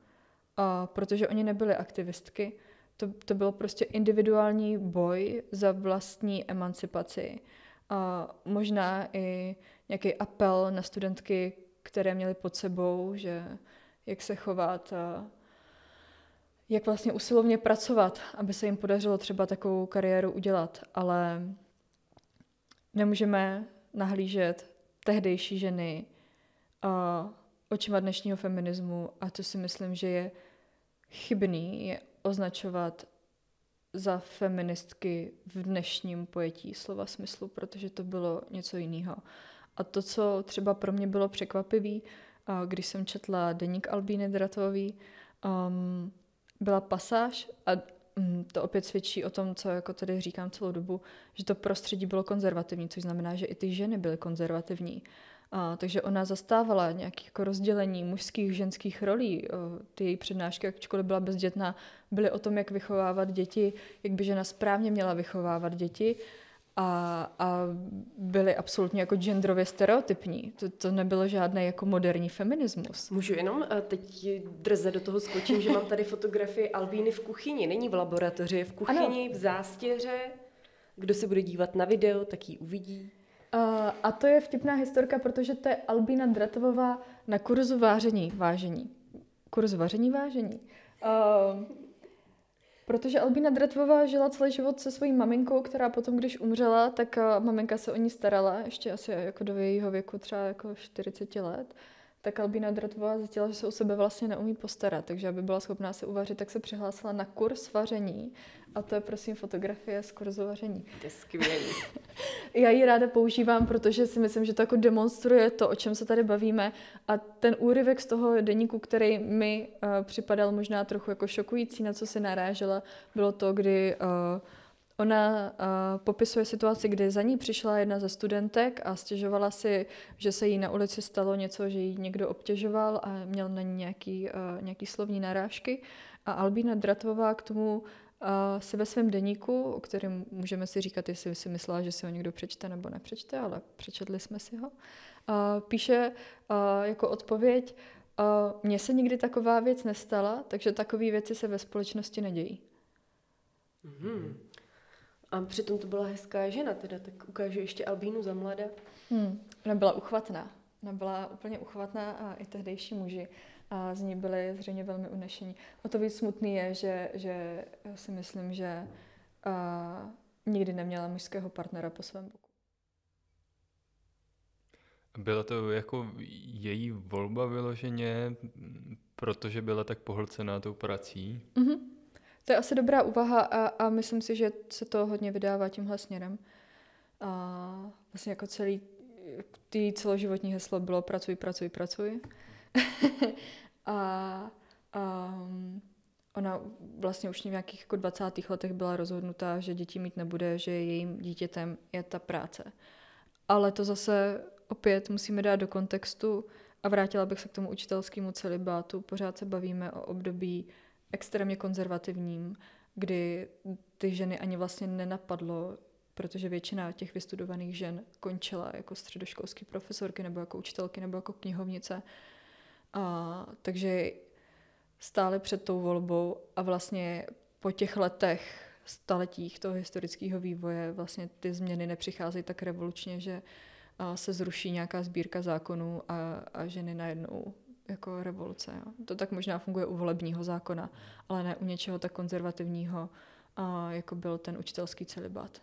protože oni nebyli aktivistky, to, to byl prostě individuální boj za vlastní emancipaci. A možná i nějaký apel na studentky, které měly pod sebou, že jak se chovat a jak vlastně usilovně pracovat, aby se jim podařilo třeba takovou kariéru udělat, ale nemůžeme nahlížet tehdejší ženy a očima dnešního feminismu a to si myslím, že je chybný je označovat za feministky v dnešním pojetí slova smyslu, protože to bylo něco jiného. A to, co třeba pro mě bylo překvapivé, když jsem četla deník Albíny Dratový, um, byla pasáž a mm, to opět svědčí o tom, co jako tady říkám celou dobu, že to prostředí bylo konzervativní, což znamená, že i ty ženy byly konzervativní. A, takže ona zastávala nějaké jako rozdělení mužských, ženských rolí. O, ty její přednášky, ačkoliv byla bezdětná, byly o tom, jak vychovávat děti, jak by žena správně měla vychovávat děti a, a byly absolutně jako genderově stereotypní. To, to nebylo žádný jako moderní feminismus. Můžu jenom eh, teď drze do toho skočím, že mám tady fotografii Albíny v kuchyni. Není v laboratoři, v kuchyni, ano. v zástěře. Kdo se bude dívat na video, tak ji uvidí. A, a to je vtipná historka, protože to je Albína Dratovová na kurzu váření vážení. Kurz vaření vážení. Uh, Protože Albína Dratvová žila celý život se svojí maminkou, která potom, když umřela, tak eh, maminka se o ní starala, ještě asi jako do jejího věku, třeba jako 40 let tak Albína Dratová zjistila, že se u sebe vlastně neumí postarat, takže aby byla schopná se uvařit, tak se přihlásila na kurz vaření a to je prosím fotografie z kurzu vaření. To je skvělý. Já ji ráda používám, protože si myslím, že to jako demonstruje to, o čem se tady bavíme a ten úryvek z toho deníku, který mi uh, připadal možná trochu jako šokující, na co se narážela, bylo to, kdy uh, Ona uh, popisuje situaci, kdy za ní přišla jedna ze studentek a stěžovala si, že se jí na ulici stalo něco, že jí někdo obtěžoval a měl na ní nějaký, uh, nějaký slovní narážky. A Albína Dratová k tomu uh, si ve svém deníku, o kterém můžeme si říkat, jestli si myslela, že si ho někdo přečte nebo nepřečte, ale přečetli jsme si ho, uh, píše uh, jako odpověď, uh, mně se nikdy taková věc nestala, takže takové věci se ve společnosti nedějí. Mm-hmm. A přitom to byla hezká žena, teda tak ukážu ještě Albínu za mladé. Hmm. Ona byla uchvatná. Ona byla úplně uchvatná a i tehdejší muži a z ní byli zřejmě velmi unešení. O to víc smutný je, že, že si myslím, že a, nikdy neměla mužského partnera po svém boku. Byla to jako její volba vyloženě, protože byla tak pohlcená tou prací? Mm-hmm. To je asi dobrá úvaha a, a myslím si, že se to hodně vydává tímhle směrem. A vlastně jako celý ty celoživotní heslo bylo pracuj, pracuj, pracuj. a, a um, ona vlastně už v nějakých jako 20. letech byla rozhodnutá, že děti mít nebude, že jejím dítětem je ta práce. Ale to zase opět musíme dát do kontextu a vrátila bych se k tomu učitelskému celibátu. Pořád se bavíme o období extrémně konzervativním, kdy ty ženy ani vlastně nenapadlo, protože většina těch vystudovaných žen končila jako středoškolské profesorky nebo jako učitelky nebo jako knihovnice. A, takže stále před tou volbou a vlastně po těch letech, staletích toho historického vývoje vlastně ty změny nepřicházejí tak revolučně, že se zruší nějaká sbírka zákonů a, a ženy najednou jako revoluce. Jo. To tak možná funguje u volebního zákona, ale ne u něčeho tak konzervativního, a jako byl ten učitelský celibát.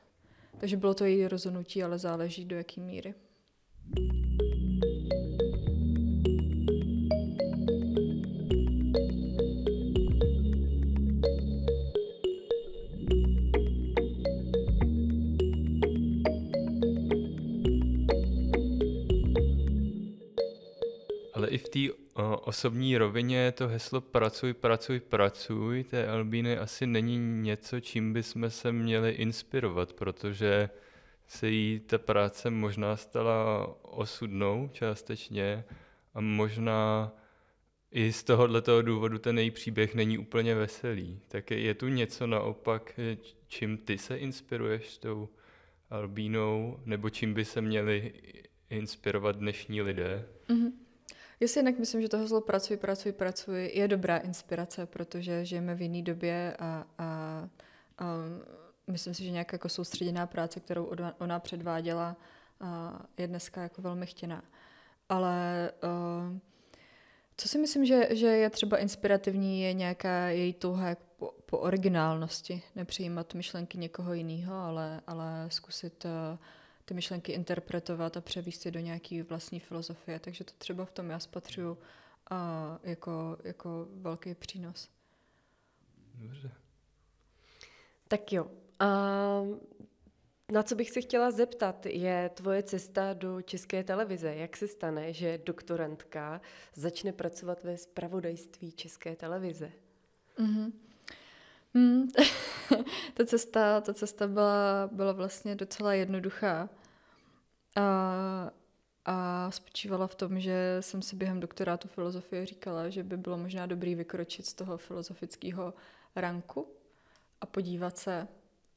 Takže bylo to její rozhodnutí, ale záleží do jaký míry. Ale i v té osobní rovině to heslo pracuj, pracuj, pracuj té Albíny asi není něco, čím bychom se měli inspirovat, protože se jí ta práce možná stala osudnou částečně a možná i z tohoto důvodu ten její příběh není úplně veselý. Tak je tu něco naopak, čím ty se inspiruješ tou Albínou, nebo čím by se měli inspirovat dnešní lidé? Mm-hmm. Já si jinak myslím, že to heslo pracuji, pracuji, pracuji je dobrá inspirace, protože žijeme v jiné době a, a, a myslím si, že nějaká jako soustředěná práce, kterou ona předváděla, je dneska jako velmi chtěná. Ale eh, co si myslím, že, že je třeba inspirativní, je nějaká její touha po, po originálnosti. Nepřijímat myšlenky někoho jiného, ale, ale zkusit eh, ty myšlenky interpretovat a převíst je do nějaké vlastní filozofie. Takže to třeba v tom já spatřuju hmm. a jako, jako velký přínos. Dobře. Tak jo. A na co bych se chtěla zeptat, je tvoje cesta do české televize. Jak se stane, že doktorantka začne pracovat ve spravodajství české televize? Mm-hmm. Mm. ta, cesta, ta cesta byla, byla vlastně docela jednoduchá. A, a spočívala v tom, že jsem si během doktorátu filozofie říkala, že by bylo možná dobrý vykročit z toho filozofického ranku a podívat se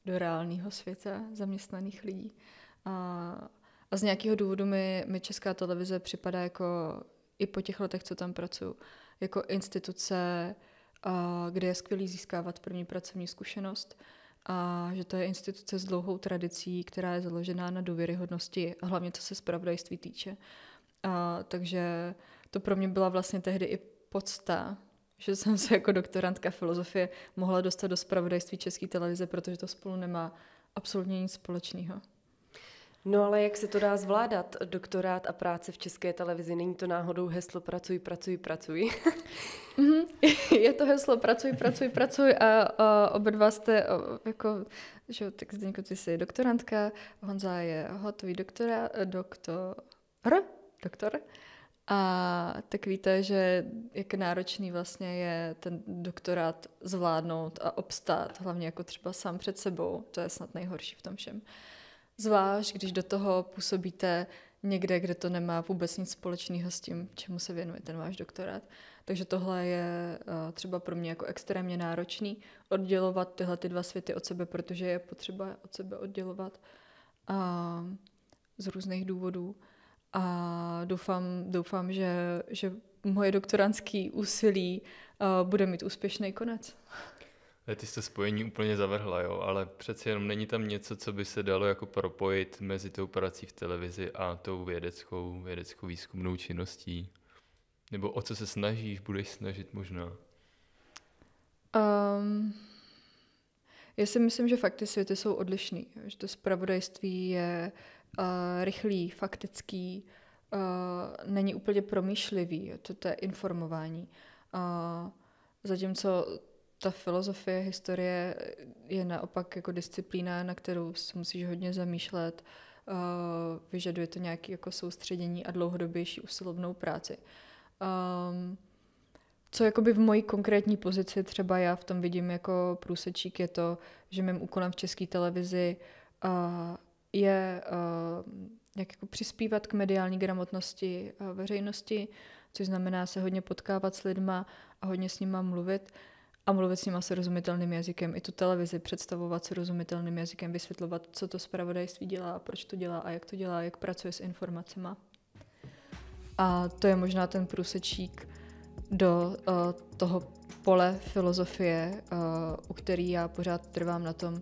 do reálného světa zaměstnaných lidí. A, a z nějakého důvodu mi, mi česká televize připadá jako i po těch letech, co tam pracuju, jako instituce, a, kde je skvělý získávat první pracovní zkušenost, a že to je instituce s dlouhou tradicí, která je založená na důvěryhodnosti, hlavně co se zpravodajství týče. A, takže to pro mě byla vlastně tehdy i podsta, že jsem se jako doktorantka filozofie mohla dostat do zpravodajství České televize, protože to spolu nemá absolutně nic společného. No ale jak se to dá zvládat, doktorát a práce v české televizi? Není to náhodou heslo pracuj, pracuj, pracuj? mm-hmm. Je to heslo pracuj, pracuj, pracuj a, a oba dva jste jako, že tak Zdeňko, ty jsi doktorantka, Honza je hotový doktora, doktor, doktor. A tak víte, že jak náročný vlastně je ten doktorát zvládnout a obstát, hlavně jako třeba sám před sebou, to je snad nejhorší v tom všem. Uh, Zvlášť, když do toho působíte někde, kde to nemá vůbec nic společného s tím, čemu se věnuje ten váš doktorát. Takže tohle je eh, třeba pro mě jako extrémně náročný oddělovat tyhle ty dva světy od sebe, protože je potřeba od sebe oddělovat a, z různých důvodů. A doufám, doufám že, že moje doktorantské úsilí eh, bude mít úspěšný konec. Eh, ty jste spojení úplně zavrhla, jo, ale přeci jenom není tam něco, co by se dalo jako propojit mezi tou prací v televizi a tou vědeckou, vědeckou výzkumnou činností? Nebo o co se snažíš, budeš snažit možná? Um, já si myslím, že fakty ty světy jsou odlišný. Že to spravodajství je uh, rychlý, faktický, uh, není úplně promýšlivý. to, to je informování. Uh, zatímco ta filozofie, historie je naopak jako disciplína, na kterou se musíš hodně zamýšlet. Uh, vyžaduje to nějaké jako soustředění a dlouhodobější usilovnou práci. Um, co jakoby v mojí konkrétní pozici třeba já v tom vidím jako průsečík je to, že mým úkolem v české televizi uh, je uh, jak jako přispívat k mediální gramotnosti uh, veřejnosti, což znamená se hodně potkávat s lidma a hodně s nima mluvit. Uh, a mluvit s nima srozumitelným jazykem, i tu televizi představovat srozumitelným jazykem, vysvětlovat, co to zpravodajství dělá, proč to dělá a jak to dělá, jak pracuje s informacemi. A to je možná ten průsečík do uh, toho pole filozofie, uh, u který já pořád trvám na tom, uh,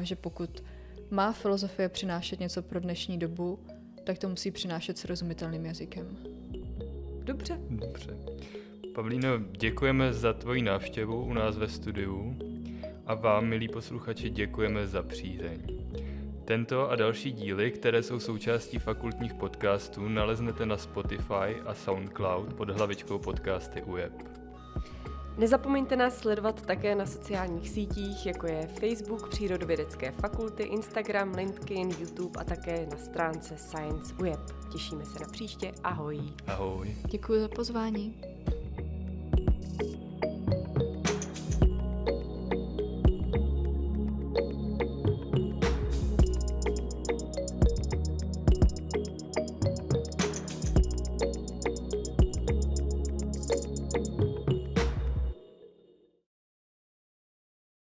že pokud má filozofie přinášet něco pro dnešní dobu, tak to musí přinášet srozumitelným jazykem. Dobře. Dobře. Pavlíno, děkujeme za tvoji návštěvu u nás ve studiu a vám, milí posluchači, děkujeme za přízeň. Tento a další díly, které jsou součástí fakultních podcastů, naleznete na Spotify a SoundCloud pod hlavičkou podcasty UEP. Nezapomeňte nás sledovat také na sociálních sítích, jako je Facebook Přírodovědecké fakulty, Instagram, LinkedIn, YouTube a také na stránce Science UEP. Těšíme se na příště, ahoj. Ahoj. Děkuji za pozvání.